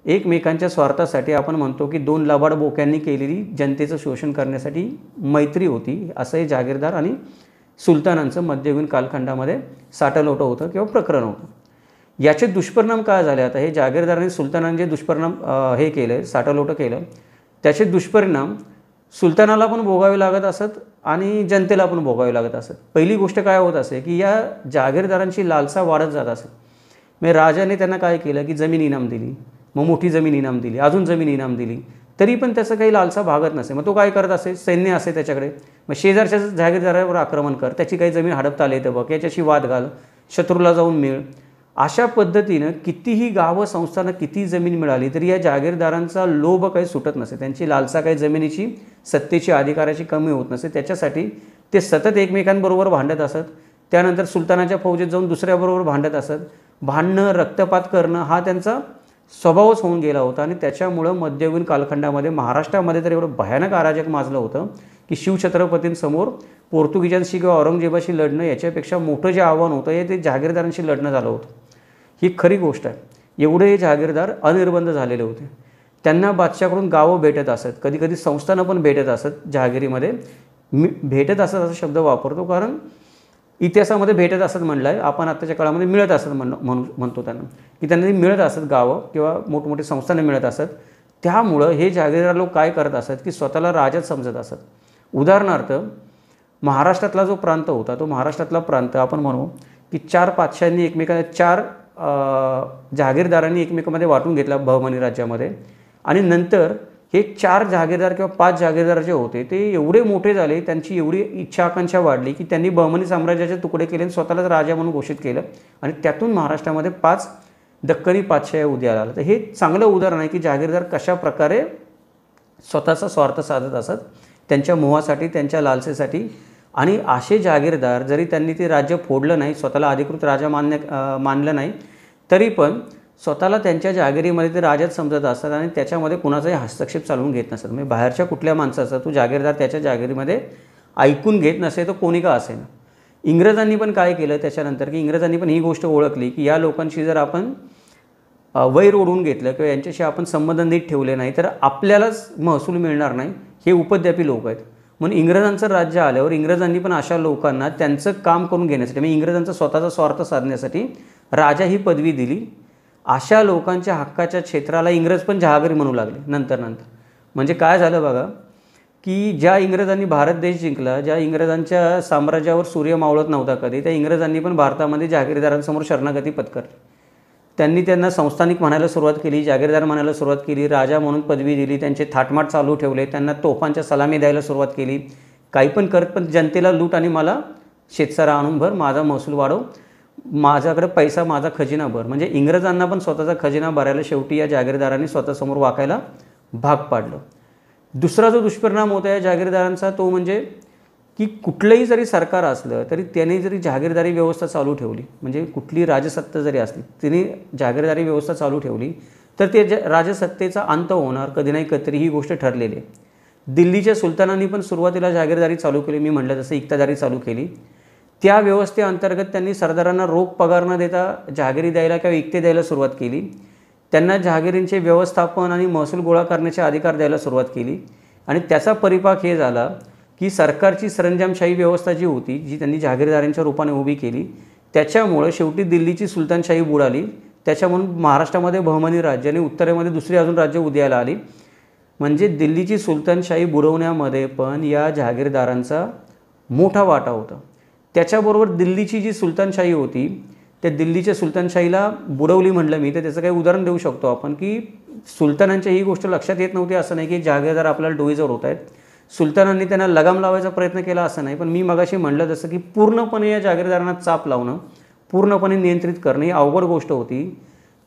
एकमेकांच्या स्वार्थासाठी आपण म्हणतो की दोन लबाड बोक्यांनी केलेली जनतेचं शोषण करण्यासाठी मैत्री होती असंही जागीरदार आणि सुलतानांचं मध्ययुगीन कालखंडामध्ये साठलोटं होतं किंवा प्रकरण होतं याचे दुष्परिणाम काय झाले आता हे जागीरदारांनी सुलतानांचे दुष्परिणाम हे केले साठलोटं केलं त्याचे दुष्परिणाम सुलतानाला पण भोगावे लागत असत आणि जनतेला पण भोगावे लागत असत पहिली गोष्ट काय होत असे की या जागीरदारांची लालसा वाढत जात असे मग म्हणजे राजाने त्यांना काय केलं की जमीन इनाम दिली मग मोठी जमीन इनाम दिली अजून जमीन इनाम दिली तरी पण त्याचा काही लालसा भागत नसे मग तो काय करत असे सैन्य असे त्याच्याकडे मग शेजारच्या जागीरदारावर आक्रमण कर त्याची काही जमीन हडपता आली तर बघ याच्याशी वाद घाल शत्रूला जाऊन मिळ अशा पद्धतीनं कितीही गावं संस्थांना किती जमीन मिळाली तरी या जागीरदारांचा लोभ काही सुटत नसे त्यांची लालसा काही जमिनीची सत्तेची अधिकाराची कमी होत नसे त्याच्यासाठी ते सतत एकमेकांबरोबर भांडत असत त्यानंतर सुलतानाच्या फौजेत जाऊन दुसऱ्याबरोबर भांडत असत भांडणं रक्तपात करणं हा त्यांचा स्वभावच होऊन गेला होता आणि त्याच्यामुळं मध्ययुगीन कालखंडामध्ये महाराष्ट्रामध्ये तर एवढं भयानक अराजक माजलं होतं की शिवछत्रपतींसमोर पोर्तुगीजांशी किंवा औरंगजेबाशी लढणं याच्यापेक्षा मोठं जे आव्हान होतं हे ते जहागीरदारांशी लढणं झालं होतं ही खरी गोष्ट आहे एवढे हे जहागीरदार अनिर्बंध झालेले होते त्यांना बादशाकडून गावं भेटत असत कधी कधी संस्थानं पण भेटत असत जहागिरीमध्ये मी भेटत असत असा शब्द वापरतो कारण इतिहासामध्ये भेटत असत म्हणलं आहे आपण आत्ताच्या काळामध्ये मिळत असत म्हण म्हणू म्हणतो त्यांना की त्यांना मिळत असत गावं किंवा मोठमोठे संस्थानं मिळत असत त्यामुळं हे जागीरदार लोक काय करत असत की स्वतःला राजाच समजत असत उदाहरणार्थ महाराष्ट्रातला जो प्रांत होता तो महाराष्ट्रातला प्रांत आपण म्हणू की चार पाचशांनी एकमेकांना चार जागीरदारांनी एकमेकामध्ये वाटून घेतला बहमनी राज्यामध्ये आणि नंतर हे चार जागीरदार किंवा पाच जागीरदार जे होते ते एवढे मोठे झाले त्यांची एवढी इच्छा आकांक्षा वाढली की त्यांनी बहमनी साम्राज्याचे तुकडे केले आणि स्वतःलाच राजा म्हणून घोषित केलं आणि त्यातून महाराष्ट्रामध्ये पाच दक्कनी पाचशे उद्या आलं तर हे चांगलं उदाहरण आहे की जागीरदार कशा प्रकारे स्वतःचा स्वार्थ साधत असत त्यांच्या मोहासाठी त्यांच्या लालसेसाठी आणि असे जागीरदार जरी त्यांनी ते राज्य फोडलं नाही स्वतःला अधिकृत राजा मान्य मानलं नाही तरी पण स्वतःला त्यांच्या जागिरीमध्ये ते राजाच समजत असतात आणि त्याच्यामध्ये कुणाचाही हस्तक्षेप चालवून घेत नसतात म्हणजे बाहेरच्या कुठल्या माणसाचा तो जागीरदार त्याच्या जागिरीमध्ये ऐकून घेत नसे तर कोणी का असेल इंग्रजांनी पण काय केलं त्याच्यानंतर की इंग्रजांनी पण ही गोष्ट ओळखली की या लोकांशी जर आपण वैर ओढून घेतलं किंवा यांच्याशी आपण संबंध नीट ठेवले नाही तर आपल्यालाच महसूल मिळणार नाही हे उपद्यापी लोक आहेत म्हणून इंग्रजांचं राज्य आल्यावर इंग्रजांनी पण अशा लोकांना त्यांचं काम करून घेण्यासाठी म्हणजे इंग्रजांचा स्वतःचा स्वार्थ साधण्यासाठी राजा ही पदवी दिली अशा लोकांच्या हक्काच्या क्षेत्राला इंग्रज पण जहागीर म्हणू लागले नंतर नंतर म्हणजे काय झालं बघा की ज्या इंग्रजांनी भारत देश जिंकला ज्या इंग्रजांच्या साम्राज्यावर सूर्य मावळत नव्हता कधी त्या इंग्रजांनी पण भारतामध्ये जागीरदारांसमोर शरणागती पत्करली त्यांनी त्यांना संस्थानिक म्हणायला सुरुवात केली जागीरदार म्हणायला सुरुवात केली राजा म्हणून पदवी दिली त्यांचे थाटमाट चालू ठेवले त्यांना तोफांच्या सलामी द्यायला सुरुवात केली काही पण करत पण जनतेला लूट आणि मला शेतसारा आणून भर माझा महसूल वाढव माझ्याकडे पैसा माझा खजिना भर म्हणजे इंग्रजांना पण स्वतःचा खजिना भरायला शेवटी या जागीरदारांनी स्वतःसमोर वाकायला भाग पाडलं दुसरा जो दुष्परिणाम होता या जागीरदारांचा तो म्हणजे की कुठलंही जरी सरकार असलं तरी त्याने जरी जागीरदारी व्यवस्था चालू ठेवली म्हणजे कुठली राजसत्ता जरी असली तिने जागीरदारी व्यवस्था चालू ठेवली तर ते ज राजसत्तेचा अंत होणार कधी नाही कधीतरी ही गोष्ट ठरलेली आहे दिल्लीच्या सुलतानांनी पण सुरुवातीला जागीरदारी चालू केली मी म्हटलं जसं इक्तादारी चालू केली त्या व्यवस्थेअंतर्गत त्यांनी सरदारांना रोख पगार न देता जहागिरी द्यायला किंवा इकते द्यायला सुरुवात केली त्यांना जहागिरींचे व्यवस्थापन आणि महसूल गोळा करण्याचे अधिकार द्यायला सुरुवात केली आणि त्याचा परिपाक हे झाला की सरकारची सरंजामशाही व्यवस्था जी होती जी त्यांनी जागीरदारांच्या रूपाने उभी केली त्याच्यामुळं शेवटी दिल्लीची सुलतानशाही बुडाली त्याच्यामधून महाराष्ट्रामध्ये बहमनी राज्य आणि उत्तरेमध्ये दुसरी अजून राज्य उदयाला आली म्हणजे दिल्लीची सुलतानशाही बुडवण्यामध्ये पण या जहागीरदारांचा मोठा वाटा होता त्याच्याबरोबर दिल्लीची जी सुलतानशाही होती त्या दिल्लीच्या सुलतानशाहीला बुडवली म्हटलं मी तर त्याचं काही उदाहरण देऊ शकतो आपण की सुलतानांच्या ही गोष्ट लक्षात येत नव्हती असं नाही की जागीरदार आपल्याला डोईजवर होत आहेत सुलतानांनी त्यांना लगाम लावायचा प्रयत्न केला असं नाही पण मी मगाशी म्हणलं जसं की पूर्णपणे या जागीरदारांना चाप लावणं पूर्णपणे नियंत्रित करणं ही अवघड गोष्ट होती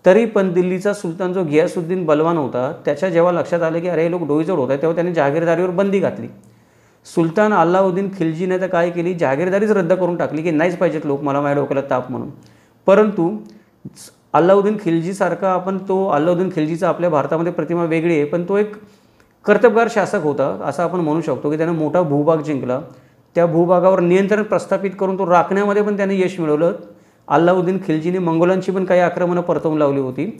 तरी पण दिल्लीचा सुलतान जो घियासुद्दीन बलवान होता त्याच्या जेव्हा लक्षात आलं की अरे हे लोक डोईजोड होत आहेत तेव्हा त्यांनी जागीरदारीवर बंदी घातली सुलतान अल्लाउद्दीन खिलजीने तर काय केली जागीरदारीच रद्द करून टाकली की नाहीच पाहिजेत लोक मला माझ्या डोक्याला ताप म्हणून परंतु अल्लाउद्दीन खिलजीसारखा आपण तो अल्लाउद्दीन खिलजीचा आपल्या भारतामध्ये प्रतिमा वेगळी आहे पण तो एक कर्तबगार शासक होता असं आपण म्हणू शकतो की त्यानं मोठा भूभाग जिंकला त्या भूभागावर नियंत्रण प्रस्थापित करून तो राखण्यामध्ये पण त्याने यश मिळवलं अल्लाउद्दीन खिलजीने मंगोलांची पण काही आक्रमणं परतवून लावली होती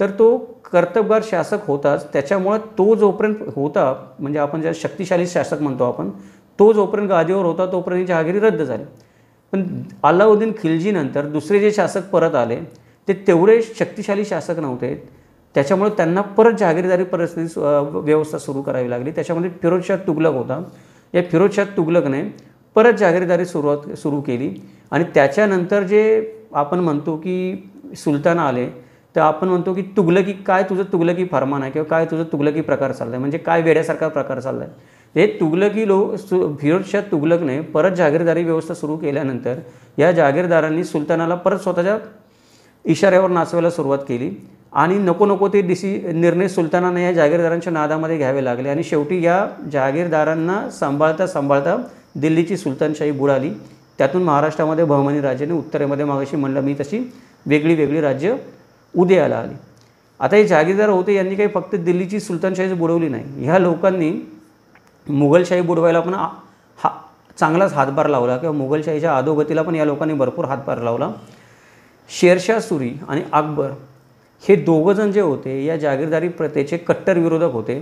तर तो कर्तबगार शासक होताच त्याच्यामुळं तो जोपर्यंत होता म्हणजे आपण ज्या शक्तिशाली शासक म्हणतो आपण तो जोपर्यंत गादीवर होता तोपर्यंत जहागिरी रद्द झाली पण अल्लाउद्दीन खिलजीनंतर दुसरे जे शासक परत आले ते तेवढे शक्तिशाली शासक नव्हते त्याच्यामुळे त्यांना परत जागीरदारी परिस्थिती व्यवस्था सुरू करावी लागली त्याच्यामध्ये फिरोजशाह तुगलक होता या फिरोजशाह तुगलकने परत जागीरदारी सुरुवात सुरू केली आणि त्याच्यानंतर जे आपण म्हणतो की सुलतान आले तर आपण म्हणतो की तुगलकी काय तुझं तुगलकी फरमान आहे किंवा काय तुझं तुगलकी प्रकार चालला आहे म्हणजे काय वेड्यासारखा प्रकार चालला आहे हे तुगलकी लो सु फिरोजशाह तुगलकने परत जागीरदारी व्यवस्था सुरू केल्यानंतर या जागीरदारांनी सुलतानाला परत स्वतःच्या इशाऱ्यावर नाचवायला सुरुवात केली आणि नको नको ते डिसी निर्णय सुलतानाने या जागीरदारांच्या नादामध्ये घ्यावे लागले आणि शेवटी या जागीरदारांना सांभाळता सांभाळता दिल्लीची सुलतानशाही बुडाली त्यातून महाराष्ट्रामध्ये बहमनी राज्याने उत्तरेमध्ये मागाशी म्हणलं मी तशी वेगळी वेगळी राज्य उदयाला आली आता हे जागीरदार होते यांनी काही फक्त दिल्लीची सुलतानशाहीच बुडवली नाही ह्या लोकांनी मुघलशाही बुडवायला पण हा चांगलाच हातभार लावला किंवा मुघलशाहीच्या अधोगतीला पण या लोकांनी भरपूर हातभार लावला शेरशाह सुरी आणि अकबर हे दोघंजण जे होते या जागीरदारी प्रथेचे कट्टर विरोधक होते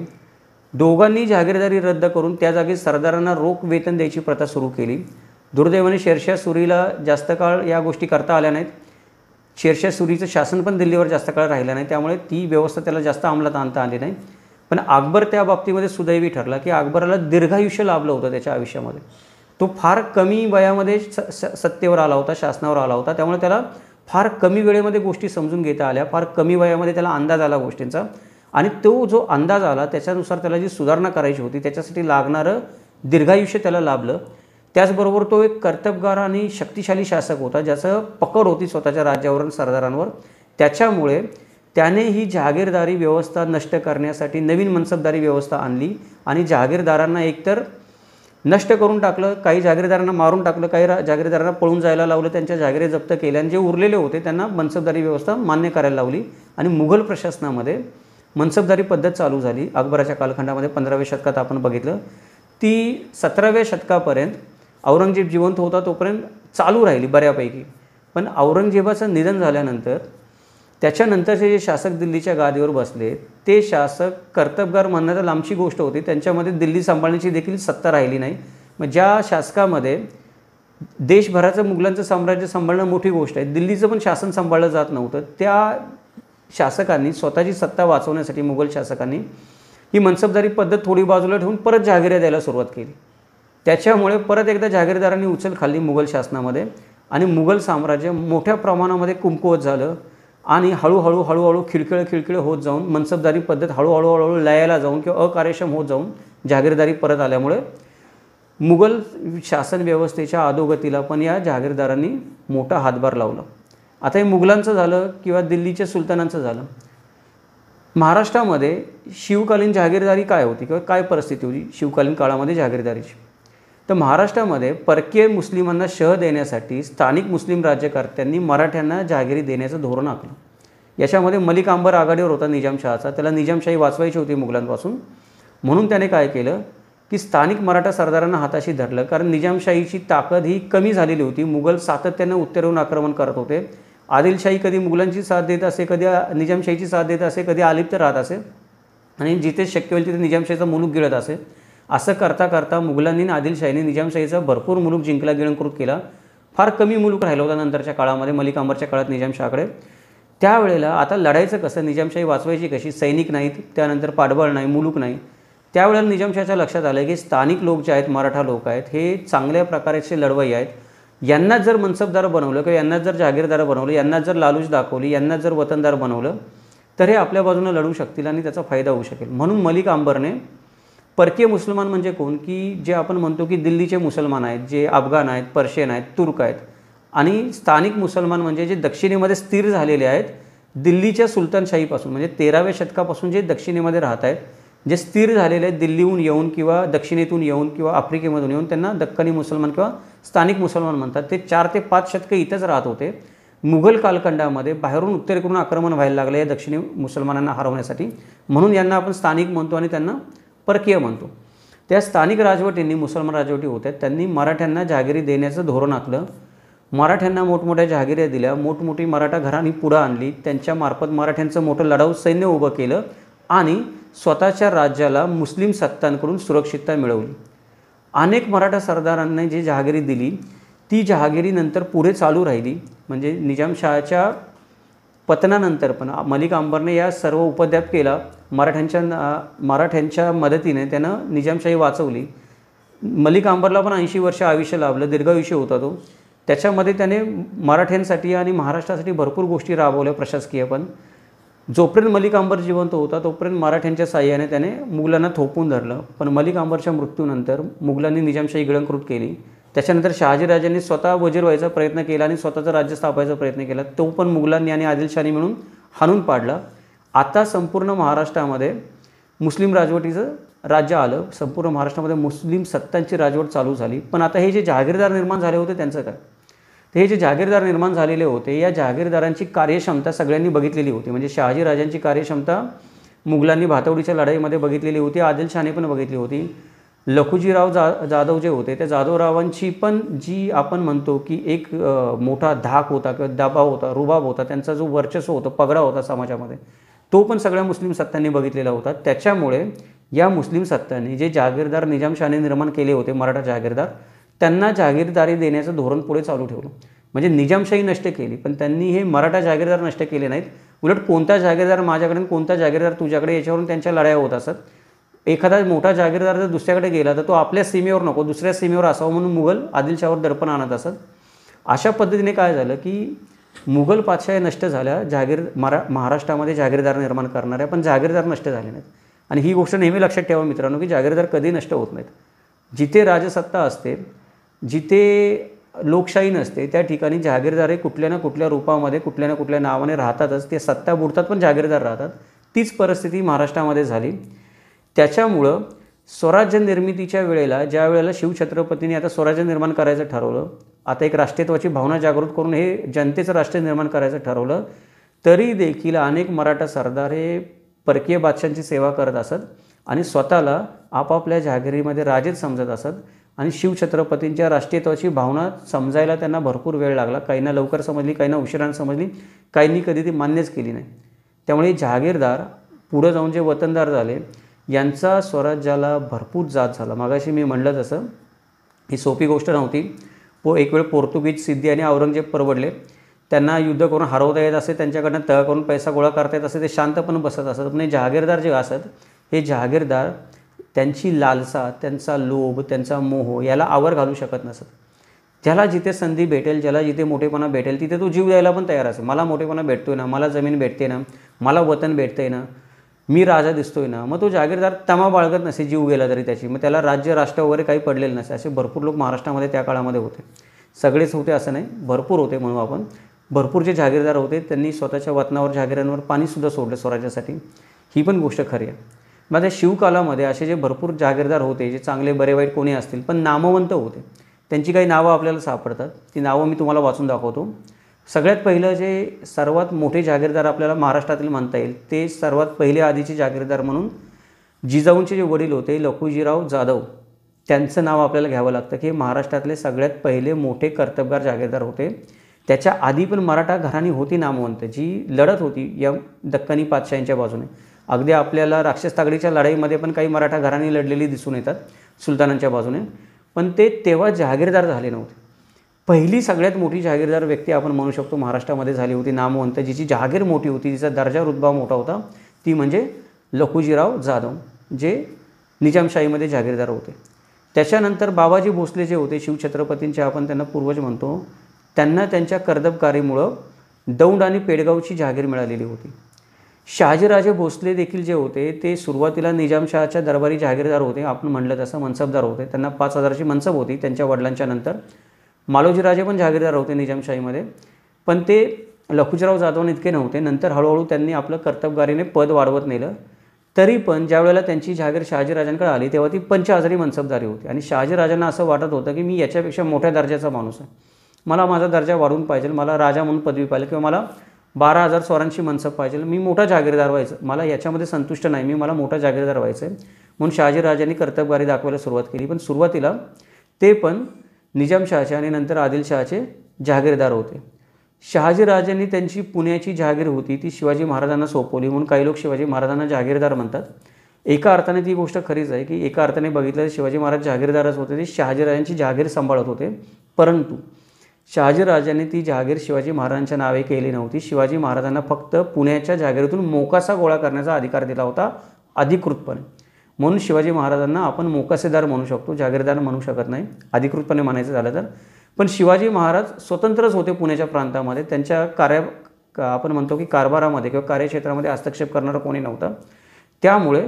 दोघांनी जागीरदारी रद्द करून त्या जागी सरदारांना रोख वेतन द्यायची प्रथा सुरू केली दुर्दैवाने शेरशाह सुरीला जास्त काळ या गोष्टी करता आल्या नाहीत शेरशाह सुरीचं शासन पण दिल्लीवर जास्त काळ राहिलं नाही त्यामुळे ती व्यवस्था त्याला जास्त अंमलात आणता आली नाही पण अकबर त्या बाबतीमध्ये सुदैवी ठरला की अकबराला दीर्घायुष्य लाभलं होतं त्याच्या आयुष्यामध्ये तो फार कमी वयामध्ये स सत्तेवर आला होता शासनावर आला होता त्यामुळे त्याला फार कमी वेळेमध्ये गोष्टी समजून घेता आल्या फार कमी वयामध्ये त्याला अंदाज आला गोष्टींचा आणि तो जो अंदाज आला त्याच्यानुसार त्याला जी सुधारणा करायची होती त्याच्यासाठी लागणारं दीर्घायुष्य त्याला लाभलं त्याचबरोबर तो एक कर्तबगार आणि शक्तिशाली शासक होता ज्याचं पकड होती स्वतःच्या राज्यावरून सरदारांवर त्याच्यामुळे त्याने ही जहागीरदारी व्यवस्था नष्ट करण्यासाठी नवीन मनसबदारी व्यवस्था आणली आणि जहागीरदारांना एकतर नष्ट करून टाकलं काही जागीरदारांना मारून टाकलं काही जागीरदारांना पळून जायला लावलं त्यांच्या जागिरे जप्त केल्या आणि जे उरलेले होते त्यांना मनसबदारी व्यवस्था मान्य करायला लावली आणि मुघल प्रशासनामध्ये मनसबदारी पद्धत चालू झाली अकबराच्या कालखंडामध्ये पंधराव्या शतकात आपण बघितलं ती सतराव्या शतकापर्यंत औरंगजेब जिवंत होता तोपर्यंत चालू राहिली बऱ्यापैकी पण औरंगजेबाचं निधन झाल्यानंतर त्याच्यानंतरचे जे शासक दिल्लीच्या गादीवर बसले ते शासक कर्तबगार म्हणण्याचा लांबची गोष्ट होती त्यांच्यामध्ये दिल्ली सांभाळण्याची देखील सत्ता राहिली नाही मग ज्या शासकामध्ये देशभराचं मुघलांचं साम्राज्य सांभाळणं मोठी गोष्ट आहे दिल्लीचं पण शासन सांभाळलं जात नव्हतं त्या शासकांनी स्वतःची सत्ता वाचवण्यासाठी मुघल शासकांनी ही मनसबदारी पद्धत थोडी बाजूला ठेवून परत जागिऱ्या द्यायला सुरुवात केली त्याच्यामुळे परत एकदा जागीरदारांनी उचल खाल्ली मुघल शासनामध्ये आणि मुघल साम्राज्य मोठ्या प्रमाणामध्ये कुमकुवत झालं आणि हळूहळू हळूहळू खिळखिळ खिळखिळ होत जाऊन मनसबदारी पद्धत हळूहळू हळूहळू लयाला जाऊन किंवा अकार्यक्षम होत जाऊन जागीरदारी परत आल्यामुळे मुघल शासन व्यवस्थेच्या अधोगतीला पण या जागीरदारांनी मोठा हातभार लावला आता हे मुघलांचं झालं किंवा दिल्लीच्या सुलतानांचं झालं महाराष्ट्रामध्ये शिवकालीन जागीरदारी काय होती किंवा काय परिस्थिती होती शिवकालीन काळामध्ये जागीरदारीची तर महाराष्ट्रामध्ये परकीय मुस्लिमांना शह देण्यासाठी स्थानिक मुस्लिम राज्यकर्त्यांनी मराठ्यांना जहागिरी देण्याचं धोरण आखलं याच्यामध्ये मलिक आंबर आघाडीवर होता निजामशहाचा त्याला निजामशाही वाचवायची होती मुघलांपासून म्हणून त्याने काय केलं की स्थानिक मराठा सरदारांना हाताशी धरलं कारण निजामशाहीची ताकद ही कमी झालेली होती मुघल सातत्यानं उत्तरेहून आक्रमण करत होते आदिलशाही कधी मुघलांची साथ देत असे कधी निजामशाहीची साथ देत असे कधी आलिप्त राहत असे आणि जिथे शक्य होईल तिथे निजामशाहीचा मुलूक गिळत असे असं करता करता मुघलांनी आदिलशाहीने निजामशाहीचा भरपूर मुलूक जिंकला गिणकृत केला फार कमी मुलूक राहिला होता नंतरच्या काळामध्ये मलिक अंबरच्या काळात निजामशाहकडे त्यावेळेला आता लढायचं कसं निजामशाही वाचवायची कशी सैनिक नाहीत त्यानंतर पाठबळ नाही मुलूक नाही त्यावेळेला निजामशाहच्या लक्षात आलं की स्थानिक लोक जे आहेत मराठा लोक आहेत हे चांगल्या प्रकारचे लढवाई आहेत यांनाच जर मनसबदार बनवलं किंवा यांनाच जर जागीरदार बनवलं यांना जर लालूच दाखवली यांना जर वतनदार बनवलं तर हे आपल्या बाजूने लढू शकतील आणि त्याचा फायदा होऊ शकेल म्हणून मलिक आंबरने परकीय मुसलमान म्हणजे कोण की जे आपण म्हणतो की दिल्लीचे मुसलमान आहेत जे अफगाण आहेत पर्शियन आहेत तुर्क आहेत आणि स्थानिक मुसलमान म्हणजे जे दक्षिणेमध्ये स्थिर झालेले आहेत दिल्लीच्या सुलतानशाहीपासून म्हणजे तेराव्या शतकापासून जे दक्षिणेमध्ये राहत आहेत जे स्थिर झालेले आहेत दिल्लीहून येऊन किंवा दक्षिणेतून येऊन किंवा आफ्रिकेमधून येऊन त्यांना दक्कनी मुसलमान किंवा स्थानिक मुसलमान म्हणतात ते चार ते पाच शतकं इथंच राहत होते मुघल कालखंडामध्ये बाहेरून उत्तरेकडून आक्रमण व्हायला लागले या दक्षिणी मुसलमानांना हरवण्यासाठी म्हणून यांना आपण स्थानिक म्हणतो आणि त्यांना परकीय म्हणतो त्या स्थानिक राजवटींनी मुसलमान राजवटी होत्या त्यांनी मराठ्यांना जहागिरी देण्याचं धोरण आखलं मराठ्यांना मोठमोठ्या जहागिऱ्या दिल्या मोठमोठी मराठा घराणी पुढं आणली त्यांच्यामार्फत मराठ्यांचं मोठं लढाऊ सैन्य उभं केलं आणि स्वतःच्या राज्याला मुस्लिम सत्तांकडून सुरक्षितता मिळवली अनेक मराठा सरदारांनी जी जहागिरी दिली ती जहागिरी नंतर पुढे चालू राहिली म्हणजे निजामशहाच्या पतनानंतर पण मलिक अंबरने या सर्व उपद्याप केला मराठ्यांच्या मराठ्यांच्या मदतीने त्यानं निजामशाही वाचवली मलिक अंबरला पण ऐंशी वर्ष आयुष्य लाभलं दीर्घायुष्य होता तो त्याच्यामध्ये त्याने मराठ्यांसाठी आणि महाराष्ट्रासाठी भरपूर गोष्टी राबवल्या प्रशासकीय पण जोपर्यंत मलिक अंबर जिवंत होता तोपर्यंत मराठ्यांच्या साह्याने त्याने मुघलांना थोपवून धरलं पण मलिक अंबरच्या मृत्यूनंतर मुघलांनी निजामशाही गिळंकृत केली त्याच्यानंतर शहाजीराजांनी स्वतः वजीर व्हायचा प्रयत्न केला आणि स्वतःचं राज्य स्थापायचा प्रयत्न केला तो पण मुघलांनी आणि आदिलशाही मिळून हाणून पाडला आता संपूर्ण महाराष्ट्रामध्ये मुस्लिम राजवटीचं राज्य आलं संपूर्ण महाराष्ट्रामध्ये मुस्लिम सत्तांची राजवट चालू झाली पण आता हे जे जहागीरदार निर्माण झाले होते त्यांचं काय ते हे जे जहागीरदार निर्माण झालेले होते या जहागीरदारांची कार्यक्षमता सगळ्यांनी बघितलेली होती म्हणजे शहाजीराजांची कार्यक्षमता मुघलांनी भातवडीच्या लढाईमध्ये बघितलेली होती आदिलशहाने पण बघितली होती लखुजीराव जा जाधव जे होते त्या जाधवरावांची पण जी आपण म्हणतो की एक मोठा धाक होता किंवा दबाव होता रुबाब होता त्यांचा जो वर्चस्व होतं पगडा होता समाजामध्ये तो पण सगळ्या मुस्लिम सत्तांनी बघितलेला होता त्याच्यामुळे या मुस्लिम सत्तांनी जे जागीरदार निजामशाहने निर्माण केले होते मराठा जागीरदार त्यांना जागीरदारी देण्याचं धोरण पुढे चालू ठेवलं म्हणजे निजामशाही नष्ट केली पण त्यांनी हे मराठा जागीरदार नष्ट केले नाहीत उलट कोणता जागीरदार माझ्याकडे कोणता जागीरदार तुझ्याकडे याच्यावरून त्यांच्या लढाया होत असत एखादा मोठा जागीरदार जर दुसऱ्याकडे गेला तर तो आपल्या सीमेवर नको दुसऱ्या सीमेवर असावा म्हणून मुघल आदिलशाहवर दर्पण आणत असत अशा पद्धतीने काय झालं की मुघल पातशाही नष्ट झाल्या जागीर मरा महाराष्ट्रामध्ये जागीरदार निर्माण करणाऱ्या पण जागीरदार नष्ट झाले नाहीत आणि ही गोष्ट नेहमी लक्षात ठेवा मित्रांनो की जागीरदार कधी नष्ट होत नाहीत जिथे राजसत्ता असते जिथे लोकशाही नसते त्या ठिकाणी जागीरदार हे कुठल्या ना कुठल्या रूपामध्ये कुठल्या ना कुठल्या नावाने राहतातच ते सत्ता बुडतात पण जागीरदार राहतात तीच परिस्थिती महाराष्ट्रामध्ये झाली त्याच्यामुळं स्वराज्य निर्मितीच्या वेळेला ज्या वेळेला शिवछत्रपतींनी आता स्वराज्य निर्माण करायचं ठरवलं आता एक राष्ट्रीयत्वाची भावना जागृत करून हे जनतेचं राष्ट्र निर्माण करायचं ठरवलं तरी देखील अनेक मराठा सरदार हे परकीय बादशांची सेवा करत असत आणि स्वतःला आपापल्या जहागिरीमध्ये राजेच समजत असत आणि शिवछत्रपतींच्या राष्ट्रीयत्वाची भावना समजायला त्यांना भरपूर वेळ लागला काहींना लवकर समजली ना उशिरानं समजली काहींनी कधी ती मान्यच केली नाही त्यामुळे जहागीरदार पुढं जाऊन जे वतनदार झाले यांचा स्वराज्याला भरपूर जात झाला मागाशी मी म्हणलं तसं ही सोपी गोष्ट नव्हती पो एक वेळ पोर्तुगीज सिद्धी आणि औरंगजेब परवडले त्यांना युद्ध करून हरवता येत असे त्यांच्याकडनं तळ करून पैसा गोळा करता येत असे ते शांतपणे बसत असत म्हणजे जहागीरदार जे असत हे जहागीरदार त्यांची लालसा त्यांचा लोभ त्यांचा मोह याला आवर घालू शकत नसत ज्याला जिथे संधी भेटेल ज्याला जिथे मोठेपणा भेटेल तिथे तो जीव द्यायला पण तयार असेल मला मोठेपणा भेटतोय ना मला जमीन भेटते ना मला वतन भेटते ना मी राजा दिसतोय ना मग तो जागीरदार तमा बाळगत नसे जीव गेला तरी त्याची मग त्याला राज्य राष्ट्र वगैरे काही पडलेलं नसे असे भरपूर लोक महाराष्ट्रामध्ये त्या काळामध्ये होते सगळेच होते असं नाही भरपूर होते म्हणून आपण भरपूर जे जागीरदार होते त्यांनी स्वतःच्या वतनावर जागीरांवर पाणीसुद्धा सोडलं स्वराज्यासाठी ही पण गोष्ट खरी आहे माझ्या शिवकालामध्ये असे जे भरपूर जागीरदार होते जे चांगले बरे वाईट कोणी असतील पण नामवंत होते त्यांची काही नावं आपल्याला सापडतात ती नावं मी तुम्हाला वाचून दाखवतो सगळ्यात पहिलं जे सर्वात मोठे जागीरदार आपल्याला महाराष्ट्रातील मानता येईल ते सर्वात पहिले आधीचे जागीरदार म्हणून जिजाऊंचे जे वडील होते लखुजीराव जाधव त्यांचं नाव आपल्याला घ्यावं लागतं की महाराष्ट्रातले सगळ्यात पहिले मोठे कर्तबगार जागीरदार होते त्याच्या आधी पण मराठा घराणी होती नामवंत जी लढत होती या दक्कनी पातशाहींच्या बाजूने अगदी आपल्याला राक्षस तागडीच्या लढाईमध्ये पण काही मराठा घराणी लढलेली दिसून येतात सुलतानांच्या बाजूने पण ते तेव्हा जागीरदार झाले नव्हते पहिली सगळ्यात मोठी जहागीरदार व्यक्ती आपण म्हणू शकतो महाराष्ट्रामध्ये झाली होती नामवंत जिची जहागीर मोठी होती तिचा दर्जा रुतबा मोठा होता ती म्हणजे लखुजीराव जाधव जे निजामशाहीमध्ये जहागीरदार होते त्याच्यानंतर बाबाजी भोसले जे होते शिवछत्रपतींचे आपण त्यांना पूर्वज म्हणतो त्यांना त्यांच्या कर्दबकारीमुळं दौंड आणि पेडगावची जहागीर मिळालेली होती शहाजीराजे भोसले देखील जे होते ते सुरुवातीला निजामशहाच्या दरबारी जहागीरदार होते आपण म्हणलं तसं मनसबदार होते त्यांना पाच हजाराची मनसब होती त्यांच्या वडिलांच्या नंतर मालोजीराजे पण जागीरदार होते निजामशाहीमध्ये पण ते लखुजीराव जाधव इतके नव्हते नंतर हळूहळू त्यांनी आपलं कर्तबगारीने पद वाढवत नेलं तरी पण ज्यावेळेला त्यांची जहागीर शहाजीराजांकडे आली तेव्हा ती पंच हजारी मनसबदारी होती आणि शहाजीराजांना असं वाटत होतं की मी याच्यापेक्षा मोठ्या दर्जाचा माणूस आहे मला माझा दर्जा वाढवून पाहिजे मला राजा म्हणून पदवी पाहिजे किंवा मला बारा हजार स्वरांशी मनसब पाहिजे मी मोठा जागीरदार व्हायचं मला याच्यामध्ये संतुष्ट नाही मी मला मोठा जागीरदार व्हायचं आहे म्हणून शहाजीराजांनी कर्तबगारी दाखवायला सुरुवात केली पण सुरुवातीला ते पण निजामशहाचे आणि नंतर आदिलशहाचे जहागीरदार होते राजांनी त्यांची पुण्याची जहागीर होती ती शिवाजी महाराजांना सोपवली म्हणून काही लोक शिवाजी महाराजांना जहागीरदार म्हणतात एका अर्थाने ती गोष्ट खरीच आहे की एका अर्थाने बघितलं तर शिवाजी महाराज जहागीरदारच होते ते शहाजीराजांची जहागीर सांभाळत होते परंतु राजांनी ती जहागीर शिवाजी महाराजांच्या नावे केली नव्हती शिवाजी महाराजांना फक्त पुण्याच्या जहागीरीतून मोकासा गोळा करण्याचा अधिकार दिला होता अधिकृतपणे म्हणून शिवाजी महाराजांना आपण मोकासेदार म्हणू शकतो जागीरदार म्हणू शकत नाही अधिकृतपणे म्हणायचं झालं तर पण शिवाजी महाराज स्वतंत्रच होते पुण्याच्या प्रांतामध्ये त्यांच्या कार्य आपण म्हणतो की कारभारामध्ये किंवा कार्यक्षेत्रामध्ये हस्तक्षेप करणारा कोणी नव्हता त्यामुळे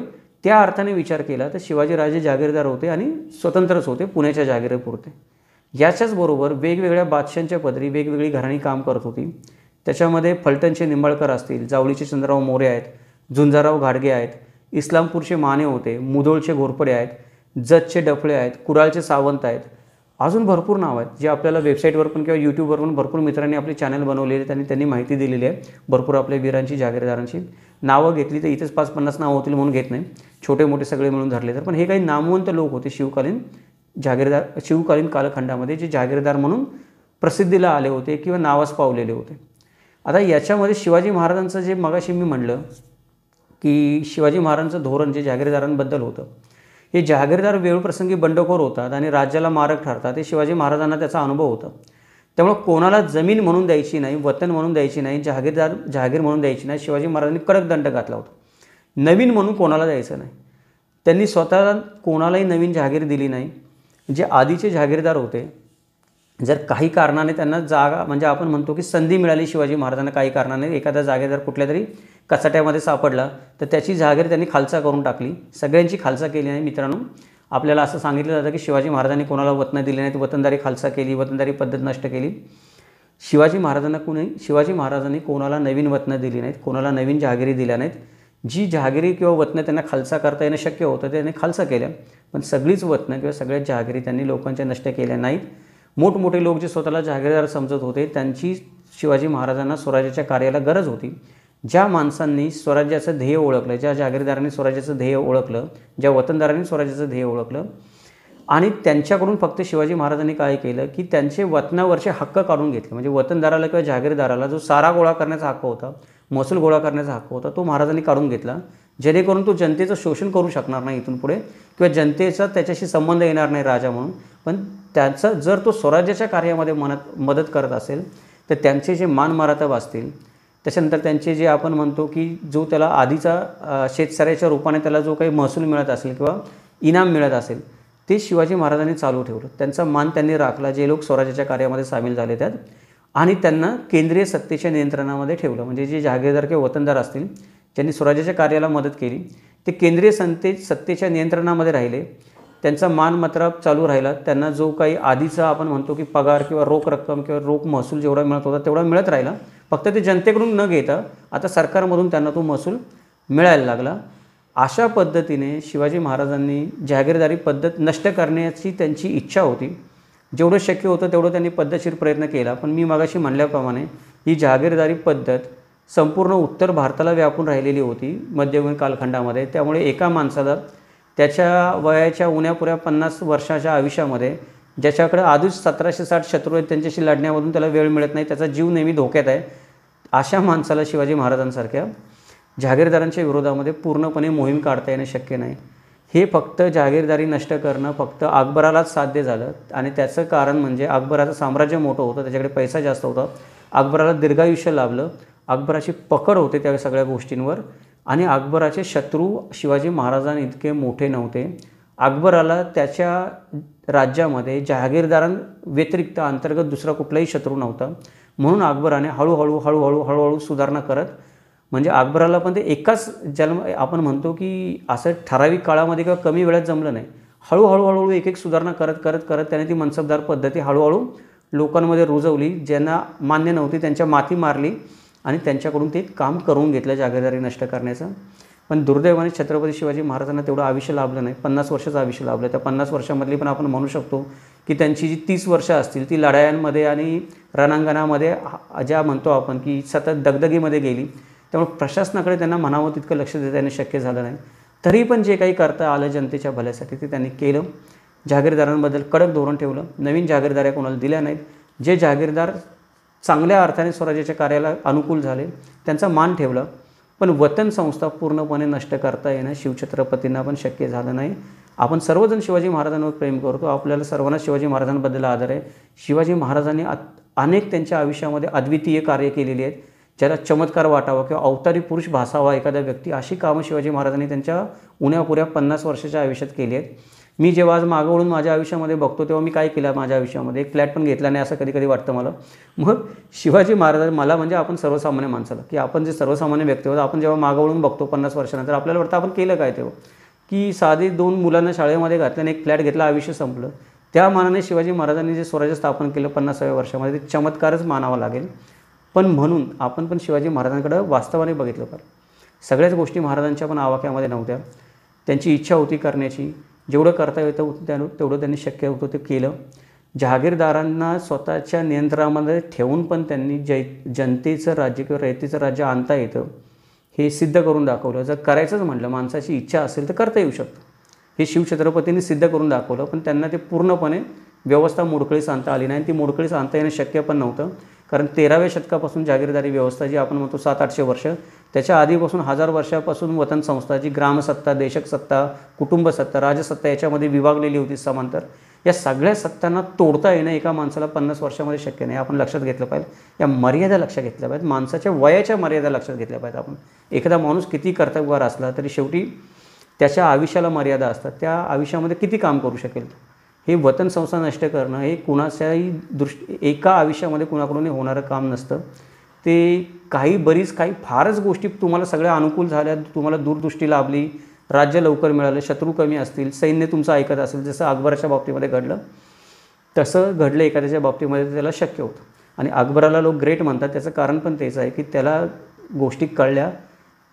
त्या अर्थाने विचार केला तर शिवाजीराजे जागीरदार होते आणि स्वतंत्रच होते पुण्याच्या याच्याच याच्याचबरोबर वेगवेगळ्या बादशांच्या पदरी वेगवेगळी घराणी काम करत होती त्याच्यामध्ये फलटणचे निंबाळकर असतील जावळीचे चंद्रराव मोरे आहेत झुंजाराव घाडगे आहेत इस्लामपूरचे माने होते मुधोळचे घोरपडे आहेत जतचे डफळे आहेत कुराळचे सावंत आहेत अजून भरपूर नावं आहेत जे आपल्याला वेबसाईटवर पण किंवा यूट्यूबवर पण भरपूर मित्रांनी आपले चॅनल बनवलेले आहेत त्यांनी त्यांनी माहिती दिलेली आहे भरपूर आपल्या वीरांची जागीरदारांची नावं घेतली तर इथेच पाच पन्नास नावं होतील म्हणून घेत नाही छोटे मोठे सगळे मिळून धरले तर पण हे काही नामवंत लोक होते शिवकालीन जागीरदार शिवकालीन कालखंडामध्ये जे जागीरदार म्हणून प्रसिद्धीला आले होते किंवा नावास पावलेले होते आता याच्यामध्ये शिवाजी महाराजांचं जे मगाशी मी म्हणलं की शिवाजी महाराजांचं धोरण जे जागीरदारांबद्दल होतं हे जहागीरदार वेळप्रसंगी बंडखोर होतात आणि राज्याला मारक ठरतात हे शिवाजी महाराजांना त्याचा अनुभव होता त्यामुळे कोणाला जमीन म्हणून द्यायची नाही वतन म्हणून द्यायची नाही जहागीरदार जहागीर म्हणून द्यायची नाही शिवाजी महाराजांनी कडक दंड घातला होता नवीन म्हणून कोणाला द्यायचं नाही त्यांनी स्वतःला कोणालाही नवीन जहागीर दिली नाही जे आधीचे जहागीरदार होते जर काही कारणाने त्यांना जागा म्हणजे आपण म्हणतो की संधी मिळाली शिवाजी महाराजांना काही कारणाने एखादा जागेदार कुठल्या तरी कचाट्यामध्ये सापडला तर त्याची जहागीर त्यांनी खालसा करून टाकली सगळ्यांची खालसा केली नाही मित्रांनो आपल्याला असं सांगितलं जातं की शिवाजी महाराजांनी कोणाला वतनं दिली नाहीत वतनदारी खालसा केली वतनदारी पद्धत नष्ट केली शिवाजी महाराजांना कुणी शिवाजी महाराजांनी कोणाला नवीन वतनं दिली नाहीत कोणाला नवीन जहागिरी दिल्या नाहीत जी जहागिरी किंवा वतनं त्यांना खालसा करता येणं शक्य होतं त्यांनी खालसा केल्या पण सगळीच वतनं किंवा सगळ्याच जहागिरी त्यांनी लोकांच्या नष्ट केल्या नाहीत मोठमोठे लोक जे स्वतःला जागीरदार समजत होते त्यांची शिवाजी महाराजांना स्वराज्याच्या कार्याला गरज होती ज्या माणसांनी स्वराज्याचं ध्येय ओळखलं ज्या जागीरदारांनी स्वराज्याचं ध्येय ओळखलं ज्या वतनदारांनी स्वराज्याचं ध्येय ओळखलं आणि त्यांच्याकडून फक्त शिवाजी महाराजांनी काय केलं की त्यांचे वतनावरचे हक्क काढून घेतले म्हणजे वतनदाराला किंवा जागीरदाराला जो सारा गोळा करण्याचा हक्क होता महसूल गोळा करण्याचा हक्क होता तो महाराजांनी काढून घेतला जेणेकरून तो जनतेचं शोषण करू शकणार नाही इथून पुढे किंवा जनतेचा त्याच्याशी संबंध येणार नाही राजा म्हणून पण त्याचा जर तो स्वराज्याच्या कार्यामध्ये मनात मदत करत असेल तर त्यांचे जे मान मानमरातब असतील त्याच्यानंतर त्यांचे जे आपण म्हणतो की जो त्याला आधीचा शेतसऱ्याच्या रूपाने त्याला जो काही महसूल मिळत असेल किंवा इनाम मिळत असेल ते शिवाजी महाराजांनी चालू ठेवलं त्यांचा मान त्यांनी राखला जे लोक स्वराज्याच्या कार्यामध्ये सामील झाले त्यात आणि त्यांना केंद्रीय सत्तेच्या नियंत्रणामध्ये ठेवलं म्हणजे जे जहागीरदार किंवा वतनदार असतील ज्यांनी स्वराज्याच्या कार्याला मदत केली ते केंद्रीय संते सत्तेच्या नियंत्रणामध्ये राहिले त्यांचा मान मात्र चालू राहिला त्यांना जो काही आधीचा आपण म्हणतो की पगार किंवा रोख रक्कम किंवा रोख महसूल जेवढा मिळत होता तेवढा मिळत राहिला फक्त ते जनतेकडून न घेता आता सरकारमधून त्यांना तो महसूल मिळायला लागला अशा पद्धतीने शिवाजी महाराजांनी जहागीरदारी पद्धत नष्ट करण्याची त्यांची इच्छा होती जेवढं शक्य होतं तेवढं त्यांनी पद्धतशीर प्रयत्न केला पण मी मागाशी म्हणल्याप्रमाणे ही जहागीरदारी पद्धत संपूर्ण उत्तर भारताला व्यापून राहिलेली होती मध्ययुगीन कालखंडामध्ये त्यामुळे एका माणसाला त्याच्या वयाच्या उन्यापुऱ्या पन्नास वर्षाच्या आयुष्यामध्ये ज्याच्याकडे आधीच सतराशे साठ शत्रू आहेत त्यांच्याशी लढण्यामधून त्याला वेळ मिळत नाही त्याचा जीव नेहमी धोक्यात आहे अशा माणसाला शिवाजी महाराजांसारख्या जागीरदारांच्या विरोधामध्ये पूर्णपणे मोहीम काढता येणं शक्य नाही हे फक्त जागीरदारी नष्ट करणं फक्त अकबरालाच साध्य झालं आणि त्याचं कारण म्हणजे अकबराचं साम्राज्य मोठं होतं त्याच्याकडे पैसा जास्त होता अकबराला दीर्घायुष्य लाभलं अकबराची पकड होते त्या सगळ्या गोष्टींवर आणि अकबराचे शत्रू शिवाजी इतके मोठे नव्हते अकबराला त्याच्या राज्यामध्ये जहागीरदारांव्यतिरिक्त अंतर्गत दुसरा कुठलाही शत्रू नव्हता म्हणून अकबराने हळूहळू हळूहळू हळूहळू सुधारणा करत म्हणजे अकबराला पण ते एकाच जन्म आपण म्हणतो की असं ठराविक काळामध्ये किंवा कमी वेळात जमलं नाही हळूहळू हळूहळू एक एक सुधारणा करत करत करत त्याने ती मनसबदार पद्धती हळूहळू लोकांमध्ये रुजवली ज्यांना मान्य नव्हती त्यांच्या माती मारली आणि त्यांच्याकडून ते काम करून घेतलं जागेदारी नष्ट करण्याचं पण दुर्दैवाने छत्रपती शिवाजी महाराजांना तेवढं आयुष्य लाभलं नाही पन्नास वर्षाचं आयुष्य लाभलं त्या पन्नास वर्षामधली पण आपण म्हणू शकतो की त्यांची जी तीस वर्षं असतील ती लढायांमध्ये आणि रणांगणामध्ये ज्या म्हणतो आपण की सतत दगदगीमध्ये गेली त्यामुळे प्रशासनाकडे त्यांना म्हणावं तितकं लक्ष देता येणं शक्य झालं नाही तरी पण जे काही करता आलं जनतेच्या भल्यासाठी ते त्यांनी केलं जागीरदारांबद्दल कडक धोरण ठेवलं नवीन जागीरदाऱ्या कोणाला दिल्या नाहीत जे जागीरदार चांगल्या अर्थाने स्वराज्याच्या कार्याला अनुकूल झाले त्यांचा मान ठेवला पण वतन संस्था पूर्णपणे नष्ट करता येणं शिवछत्रपतींना पण शक्य झालं नाही आपण सर्वजण शिवाजी महाराजांवर प्रेम करतो आपल्याला सर्वांना शिवाजी महाराजांबद्दल आदर आहे शिवाजी महाराजांनी अनेक त्यांच्या आयुष्यामध्ये अद्वितीय कार्य केलेली आहेत ज्याला चमत्कार वाटावा किंवा अवतारी पुरुष भासावा एखादा व्यक्ती अशी कामं शिवाजी महाराजांनी त्यांच्या उण्यापुऱ्या पन्नास वर्षाच्या आयुष्यात केली आहेत मी जेव्हा आज मागं वळून माझ्या आयुष्यामध्ये बघतो तेव्हा मी काय केलं माझ्या आयुष्यामध्ये एक फ्लॅट पण घेतला नाही असं कधी कधी वाटतं मला मग शिवाजी महाराज मला म्हणजे आपण सर्वसामान्य माणसाला की आपण जे सर्वसामान्य व्यक्ती होतो आपण जेव्हा मागं वळून बघतो पन्नास वर्षानंतर आपल्याला वाटतं आपण केलं काय तेव्हा की साधे दोन मुलांना शाळेमध्ये घातल्याने एक फ्लॅट घेतला आयुष्य संपलं त्या मानाने शिवाजी महाराजांनी जे स्वराज्य स्थापन केलं पन्नासाव्या वर्षामध्ये ते चमत्कारच मानावा लागेल पण म्हणून आपण पण शिवाजी महाराजांकडं वास्तवाने बघितलं पाहिजे सगळ्याच गोष्टी महाराजांच्या पण आवाक्यामध्ये नव्हत्या त्यांची इच्छा होती करण्याची जेवढं करता येतं त्यानं तेवढं त्यांनी शक्य होतं ते केलं जहागीरदारांना स्वतःच्या नियंत्रणामध्ये ठेवून पण त्यांनी जै जनतेचं राज्य किंवा रयतेचं राज्य आणता येतं हे सिद्ध करून दाखवलं जर करायचंच म्हटलं माणसाची इच्छा असेल तर करता येऊ शकतं हे शिवछत्रपतींनी सिद्ध करून दाखवलं पण त्यांना ते पूर्णपणे व्यवस्था मोडकळीस आणता आली नाही ती मोडकळीस आणता येणं शक्य पण नव्हतं कारण तेराव्या शतकापासून जागीरदारी व्यवस्था जी आपण म्हणतो सात आठशे वर्ष त्याच्या आधीपासून हजार वर्षापासून वतन संस्था जी ग्रामसत्ता देशक सत्ता कुटुंब सत्ता राजसत्ता याच्यामध्ये विभागलेली होती समांतर या सगळ्या सत्तांना तोडता येणं एका माणसाला पन्नास वर्षामध्ये शक्य नाही आपण लक्षात घेतलं पाहिजे या मर्यादा लक्षात घेतल्या पाहिजेत माणसाच्या वयाच्या मर्यादा लक्षात घेतल्या पाहिजेत आपण एखादा माणूस किती कर्तव्यवार असला तरी शेवटी त्याच्या आयुष्याला मर्यादा असतात त्या आयुष्यामध्ये किती काम करू शकेल हे वतन संस्था नष्ट करणं हे कुणाच्याही दृष्ट एका आयुष्यामध्ये कुणाकडून होणारं काम नसतं ते काही बरीच काही फारच गोष्टी तुम्हाला सगळ्या अनुकूल झाल्या तुम्हाला दूरदृष्टी लाभली राज्य लवकर मिळालं शत्रू कमी असतील सैन्य तुमचं ऐकत असेल जसं अकबराच्या बाबतीमध्ये घडलं तसं घडलं एखाद्याच्या बाबतीमध्ये त्याला शक्य होतं आणि अकबराला लोक ग्रेट म्हणतात त्याचं कारण पण तेच आहे की त्याला गोष्टी कळल्या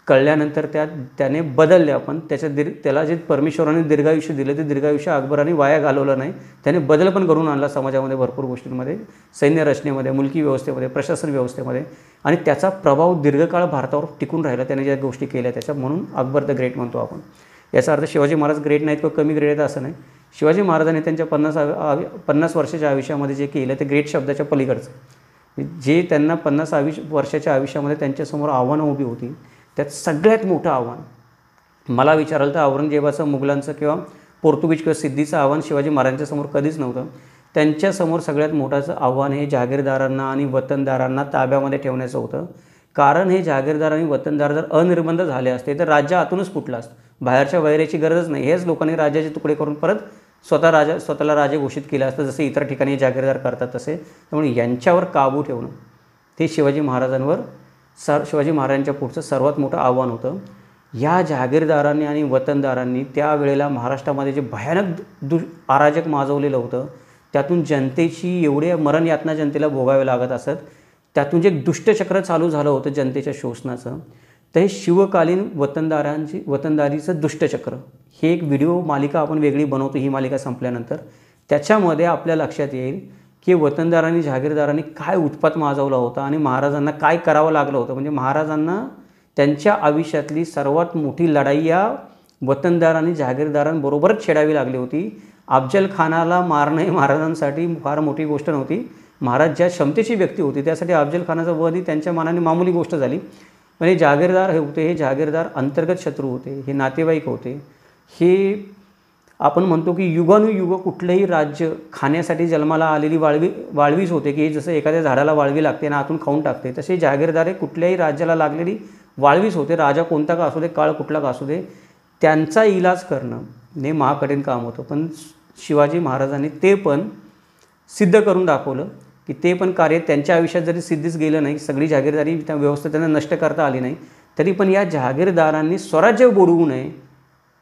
कळल्यानंतर त्या त्याने बदलल्या आपण त्याच्या दीर् त्याला जे परमेश्वराने दीर्घायुष्य दिलं ते दीर्घायुष्य अकबराने वाया घालवलं नाही त्याने बदल पण करून आणला समाजामध्ये भरपूर गोष्टींमध्ये सैन्य रचनेमध्ये मुलकी व्यवस्थेमध्ये प्रशासन व्यवस्थेमध्ये आणि त्याचा प्रभाव दीर्घकाळ भारतावर टिकून राहिला त्याने ज्या गोष्टी केल्या त्याच्या म्हणून अकबर द ग्रेट म्हणतो आपण याचा अर्थ शिवाजी महाराज ग्रेट नाहीत किंवा कमी ग्रेट आहेत असं नाही शिवाजी महाराजांनी त्यांच्या पन्नास पन्नास वर्षाच्या आयुष्यामध्ये जे केलं ते ग्रेट शब्दाच्या पलीकडचं जे त्यांना पन्नास आयुष्य वर्षाच्या आयुष्यामध्ये त्यांच्यासमोर आव्हानं उभी होती त्यात सगळ्यात मोठं आव्हान मला विचाराल तर औरंगजेबाचं मुघलांचं किंवा पोर्तुगीज किंवा सिद्धीचं आव्हान शिवाजी महाराजांच्यासमोर कधीच नव्हतं त्यांच्यासमोर सगळ्यात मोठाचं आव्हान हे जागीरदारांना आणि वतनदारांना ताब्यामध्ये ठेवण्याचं होतं कारण हे जागीरदार आणि वतनदार जर अनिर्बंध झाले असते तर राज्य आतूनच फुटलं असतं बाहेरच्या वैऱ्याची गरजच नाही हेच लोकांनी राज्याचे तुकडे करून परत स्वतः राजा स्वतःला राजे घोषित केलं असतं जसे इतर ठिकाणी जागीरदार करतात तसे त्यामुळे यांच्यावर काबू ठेवणं ते शिवाजी महाराजांवर सर शिवाजी महाराजांच्या पुढचं सर्वात मोठं आव्हान होतं या जहागीरदारांनी आणि वतनदारांनी त्यावेळेला महाराष्ट्रामध्ये जे भयानक दु अराजक माजवलेलं होतं त्यातून जनतेची एवढ्या मरणयातना जनतेला भोगावे लागत असत त्यातून जे दुष्टचक्र चालू झालं होतं जनतेच्या शोषणाचं तर हे शिवकालीन वतनदारांची वतनदारीचं दुष्टचक्र हे एक व्हिडिओ मालिका आपण वेगळी बनवतो ही मालिका संपल्यानंतर त्याच्यामध्ये आपल्या लक्षात येईल की वतनदारांनी जागीरदारांनी जहागीरदारांनी काय उत्पात माजवला होता आणि महाराजांना काय करावं लागलं होतं म्हणजे महाराजांना त्यांच्या आयुष्यातली सर्वात मोठी लढाई या वतनदार आणि जहागीरदारांबरोबरच छेडावी लागली होती अफजल खानाला मारणं हे महाराजांसाठी फार मोठी गोष्ट नव्हती महाराज ज्या क्षमतेची व्यक्ती होती त्यासाठी अफजल खानाचा वध ही त्यांच्या मनाने मामूली गोष्ट झाली म्हणजे जागीरदार हे होते हे जागीरदार अंतर्गत शत्रू होते हे नातेवाईक होते हे आपण म्हणतो की युगानुयुग कुठलंही राज्य खाण्यासाठी जन्माला आलेली वाळवी वाळवीच होते की जसं एखाद्या झाडाला वाळवी लागते आणि आतून खाऊन टाकते तसे जागीरदारे कुठल्याही राज्याला लागलेली वाळवीच होते राजा कोणता का असू दे काळ कुठला का असू दे त्यांचा इलाज करणं हे महाकठीण काम होतं पण शिवाजी महाराजांनी ते पण सिद्ध करून दाखवलं की ते पण कार्य त्यांच्या आयुष्यात जरी सिद्धीच गेलं नाही सगळी जागीरदारी त्या व्यवस्था त्यांना नष्ट करता आली नाही तरी पण या जहागीरदारांनी स्वराज्य बोडवू नये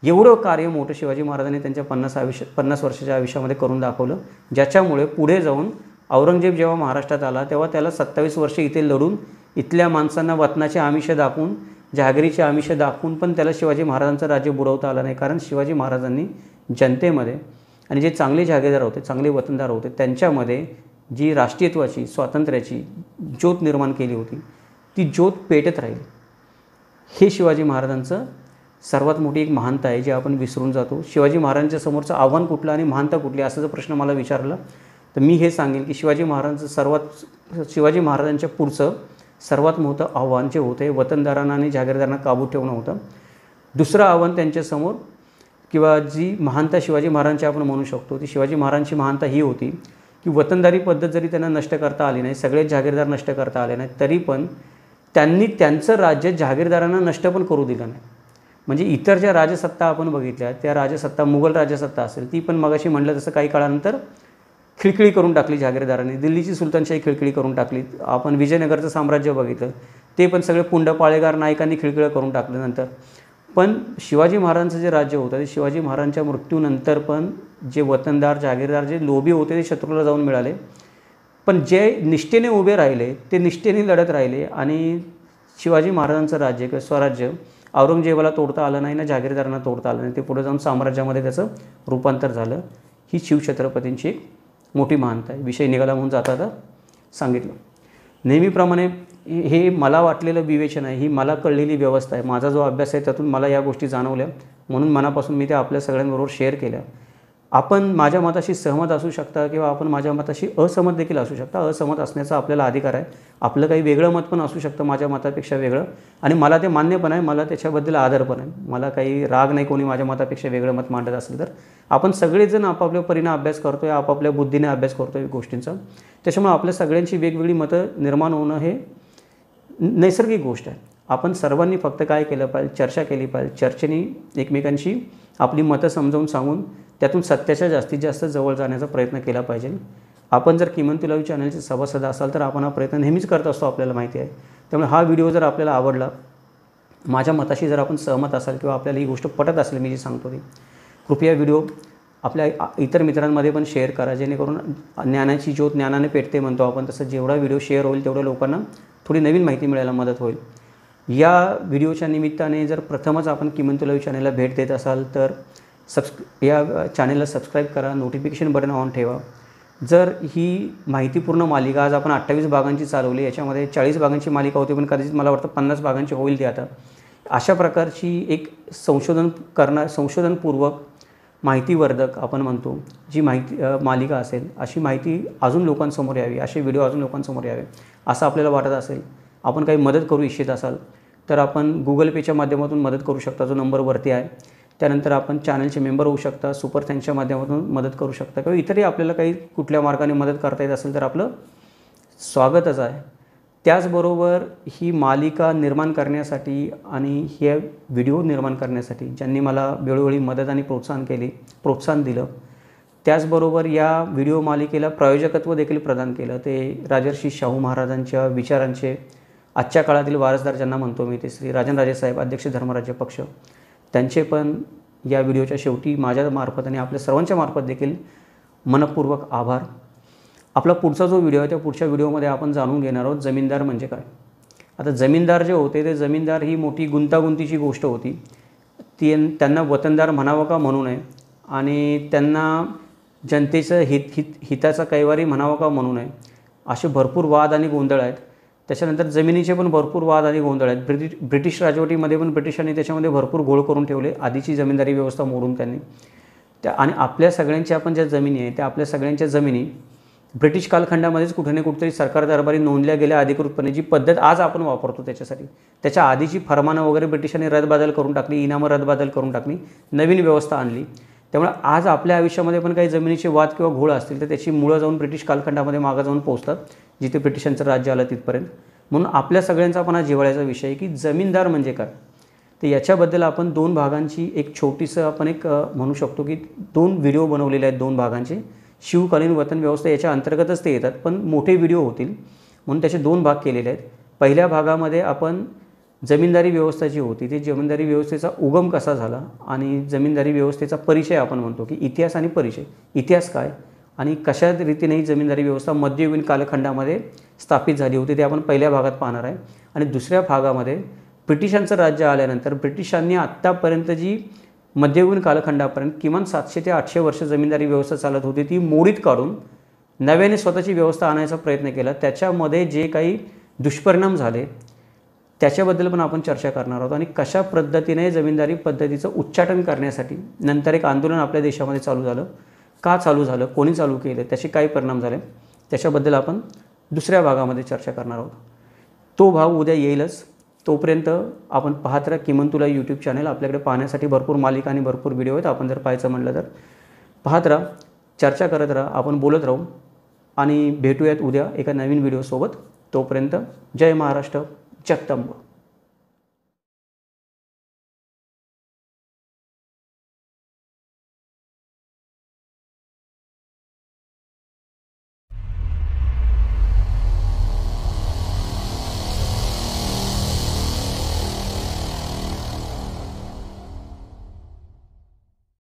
एवढं कार्य मोठं शिवाजी महाराजांनी त्यांच्या पन्नास आयुष्य पन्नास वर्षाच्या आयुष्यामध्ये करून दाखवलं ज्याच्यामुळे पुढे जाऊन औरंगजेब जेव्हा महाराष्ट्रात आला तेव्हा त्याला सत्तावीस वर्षे इथे लढून इथल्या माणसांना वतनाचे आमिष दाखवून जागरीचे आमिष दाखवून पण त्याला शिवाजी महाराजांचं राज्य बुडवता आलं नाही कारण शिवाजी महाराजांनी जनतेमध्ये आणि जे चांगले जागेदार होते चांगले वतनदार होते त्यांच्यामध्ये जी राष्ट्रीयत्वाची स्वातंत्र्याची ज्योत निर्माण केली होती ती ज्योत पेटत राहील हे शिवाजी महाराजांचं सर्वात मोठी एक महानता आहे जी आपण विसरून जातो शिवाजी महाराजांच्या समोरचं आव्हान कुठलं आणि महानता कुठली असा जर प्रश्न मला विचारला तर मी हे सांगेन की शिवाजी महाराजांचं सर्वात शिवाजी महाराजांच्या पुढचं सर्वात मोठं आव्हान जे होतं हे वतनदारांना आणि जागीरदारांना काबू ठेवणं होतं दुसरं आव्हान त्यांच्यासमोर किंवा जी महानता शिवाजी महाराजांची आपण म्हणू शकतो ती शिवाजी महाराजांची महानता ही होती की वतनदारी पद्धत जरी त्यांना नष्ट करता आली नाही सगळेच जागीरदार नष्ट करता आले नाही तरी पण त्यांनी त्यांचं राज्य जागीरदारांना नष्ट पण करू दिलं नाही म्हणजे इतर ज्या राजसत्ता आपण बघितल्या त्या राजसत्ता मुघल राजसत्ता असेल ती पण मगाशी म्हणलं तसं काही काळानंतर खिळखिळी करून टाकली जागीरदारांनी दिल्लीची सुलतानशाही खिळखिळी करून टाकली आपण विजयनगरचं साम्राज्य बघितलं ते पण सगळे पुंड पाळेगार नायकांनी खिळखिळं करून टाकल्यानंतर पण शिवाजी महाराजांचं जे राज्य होतं ते शिवाजी महाराजांच्या मृत्यूनंतर पण जे वतनदार जागीरदार जे लोभी होते ते शत्रूला जाऊन मिळाले पण जे निष्ठेने उभे राहिले ते निष्ठेने लढत राहिले आणि शिवाजी महाराजांचं राज्य किंवा स्वराज्य औरंगजेबाला तोडता आलं नाही ना जागीरदारांना तोडता आलं नाही ते पुढे जाऊन साम्राज्यामध्ये त्याचं रूपांतर झालं ही शिवछत्रपतींची एक मोठी महानता आहे विषय निघाला म्हणून जाता आता सांगितलं नेहमीप्रमाणे हे मला वाटलेलं विवेचन आहे ही मला कळलेली व्यवस्था आहे माझा जो अभ्यास आहे त्यातून मला या गोष्टी जाणवल्या म्हणून मनापासून मी त्या आपल्या सगळ्यांबरोबर शेअर केल्या आपण माझ्या मताशी सहमत असू शकता किंवा आपण माझ्या मताशी असहमत देखील असू शकता असहमत असण्याचा आपल्याला अधिकार आहे आपलं काही वेगळं मत पण असू शकतं माझ्या मतापेक्षा वेगळं आणि मला ते मान्य पण आहे मला त्याच्याबद्दल आदर पण आहे मला काही राग नाही कोणी माझ्या मतापेक्षा वेगळं मत मांडत असेल तर आपण सगळेजण आपापल्या परीने अभ्यास करतो आहे आपापल्या बुद्धीने अभ्यास करतो आहे गोष्टींचा त्याच्यामुळे आपल्या सगळ्यांची वेगवेगळी मतं निर्माण होणं हे नैसर्गिक गोष्ट आहे आपण सर्वांनी फक्त काय केलं पाहिजे चर्चा केली पाहिजे चर्चेने एकमेकांशी आपली मतं समजावून सांगून त्यातून सत्याच्या जास्तीत जास्त जवळ जाण्याचा प्रयत्न केला पाहिजे आपण जर किमंतुलावी तुलावी चॅनलचे सभासद असाल तर आपण हा प्रयत्न नेहमीच करत असतो आपल्याला माहिती आहे त्यामुळे हा व्हिडिओ जर आपल्याला आवडला माझ्या मताशी जर आपण सहमत असाल किंवा आपल्याला ही गोष्ट पटत असेल मी जी सांगतो ती कृपया व्हिडिओ आपल्या इतर मित्रांमध्ये पण शेअर करा जेणेकरून ज्ञानाची ज्योत ज्ञानाने पेटते म्हणतो आपण तसं जेवढा व्हिडिओ शेअर होईल तेवढ्या लोकांना थोडी नवीन माहिती मिळायला मदत होईल या व्हिडिओच्या निमित्ताने जर प्रथमच आपण किमंत लाईव्ह चॅनेलला भेट देत असाल तर सबस्क या चॅनेलला सबस्क्राईब करा नोटिफिकेशन बटन ऑन ठेवा जर ही माहितीपूर्ण मालिका आज आपण अठ्ठावीस भागांची चालवली याच्यामध्ये चाळीस भागांची मालिका होती पण कदाचित मला वाटतं पन्नास भागांची होईल ती आता अशा प्रकारची एक संशोधन करणार संशोधनपूर्वक माहितीवर्धक आपण म्हणतो जी माहिती मालिका असेल अशी माहिती अजून लोकांसमोर यावी असे व्हिडिओ अजून लोकांसमोर यावे असं आपल्याला वाटत असेल आपण काही मदत करू इच्छित असाल तर आपण गुगल पेच्या माध्यमातून मदत करू शकता जो नंबरवरती आहे त्यानंतर आपण चॅनलचे मेंबर होऊ शकता सुपर थँकच्या माध्यमातून मदत करू शकता किंवा इतरही आपल्याला काही कुठल्या मार्गाने मदत करता येत असेल तर आपलं स्वागतच आहे त्याचबरोबर ही मालिका निर्माण करण्यासाठी आणि हे व्हिडिओ निर्माण करण्यासाठी ज्यांनी मला वेळोवेळी मदत आणि प्रोत्साहन केली प्रोत्साहन दिलं त्याचबरोबर या व्हिडिओ मालिकेला प्रायोजकत्व देखील प्रदान केलं ते राजर्षी शाहू महाराजांच्या विचारांचे आजच्या काळातील वारसदार ज्यांना म्हणतो मी ते श्री राजनराजे साहेब अध्यक्ष धर्मराज्य पक्ष त्यांचे पण या व्हिडिओच्या शेवटी माझ्या मार्फत आणि आपल्या सर्वांच्या मार्फत देखील मनपूर्वक आभार आपला पुढचा जो व्हिडिओ आहे त्या पुढच्या व्हिडिओमध्ये आपण जाणून घेणार आहोत जमीनदार म्हणजे काय आता जमीनदार जे होते ते जमीनदार ही मोठी गुंतागुंतीची गोष्ट होती ती त्यांना वतनदार म्हणावं का म्हणू नये आणि त्यांना जनतेचं हित हित हिताचा कैवारी म्हणावं का म्हणू नये असे भरपूर वाद आणि गोंधळ आहेत त्याच्यानंतर जमिनीचे पण भरपूर वाद आणि गोंधळ आहेत ब्रिटिश ब्रिटिश राजवटीमध्ये पण ब्रिटिशांनी त्याच्यामध्ये भरपूर घोळ करून ठेवले आधीची जमीनदारी व्यवस्था मोडून त्यांनी त्या आणि आपल्या सगळ्यांच्या आपण ज्या जमिनी आहे त्या आपल्या सगळ्यांच्या जमिनी ब्रिटिश कालखंडामध्येच कुठे ना कुठेतरी सरकार दरबारी नोंदल्या गेल्या अधिकृतपणे जी पद्धत आज आपण वापरतो त्याच्यासाठी त्याच्या आधीची फरमानं वगैरे ब्रिटिशांनी रदबादल करून टाकली इनामं रदबादल करून टाकली नवीन व्यवस्था आणली त्यामुळे आज आपल्या आयुष्यामध्ये पण काही जमिनीचे वाद किंवा घोळ असतील तर त्याची मुळं जाऊन ब्रिटिश कालखंडामध्ये मागं जाऊन पोहोचतात जिथे ब्रिटिशांचं राज्य आलं तिथपर्यंत म्हणून आपल्या सगळ्यांचा पण हा जिवाळ्याचा विषय की जमीनदार म्हणजे काय तर याच्याबद्दल आपण दोन भागांची एक छोटीसं आपण एक म्हणू शकतो की दोन व्हिडिओ बनवलेले आहेत दोन भागांचे शिवकालीन वतन व्यवस्था याच्या अंतर्गतच ते येतात पण मोठे व्हिडिओ होतील म्हणून त्याचे दोन भाग केलेले आहेत पहिल्या भागामध्ये आपण जमीनदारी व्यवस्था जी होती ती जमीनदारी व्यवस्थेचा उगम कसा झाला आणि जमीनदारी व्यवस्थेचा परिचय आपण म्हणतो की इतिहास आणि परिचय इतिहास काय आणि कशा रीतीने ही जमीनदारी व्यवस्था मध्ययुगीन कालखंडामध्ये स्थापित झाली होती ते आपण पहिल्या भागात पाहणार आहे आणि दुसऱ्या भागामध्ये ब्रिटिशांचं राज्य आल्यानंतर ब्रिटिशांनी आत्तापर्यंत जी मध्ययुगीन कालखंडापर्यंत किमान सातशे ते आठशे वर्ष जमीनदारी व्यवस्था चालत होती ती मोडीत काढून नव्याने स्वतःची व्यवस्था आणायचा प्रयत्न केला त्याच्यामध्ये जे काही दुष्परिणाम झाले त्याच्याबद्दल पण आपण चर्चा करणार आहोत आणि कशा पद्धतीने जमीनदारी पद्धतीचं उच्चाटन करण्यासाठी नंतर एक आंदोलन आपल्या देशामध्ये चालू झालं का चालू झालं कोणी चालू केलं त्याचे काय परिणाम झाले त्याच्याबद्दल आपण दुसऱ्या भागामध्ये चर्चा करणार आहोत तो भाग उद्या येईलच तोपर्यंत आपण पाहत राहा किमन तुला यूट्यूब चॅनल आपल्याकडे पाहण्यासाठी भरपूर मालिका आणि भरपूर व्हिडिओ आहेत आपण जर पाहायचं म्हटलं तर पाहत राहा चर्चा करत राहा आपण बोलत राहू आणि भेटूयात उद्या एका नवीन व्हिडिओसोबत तोपर्यंत जय महाराष्ट्र जगतंब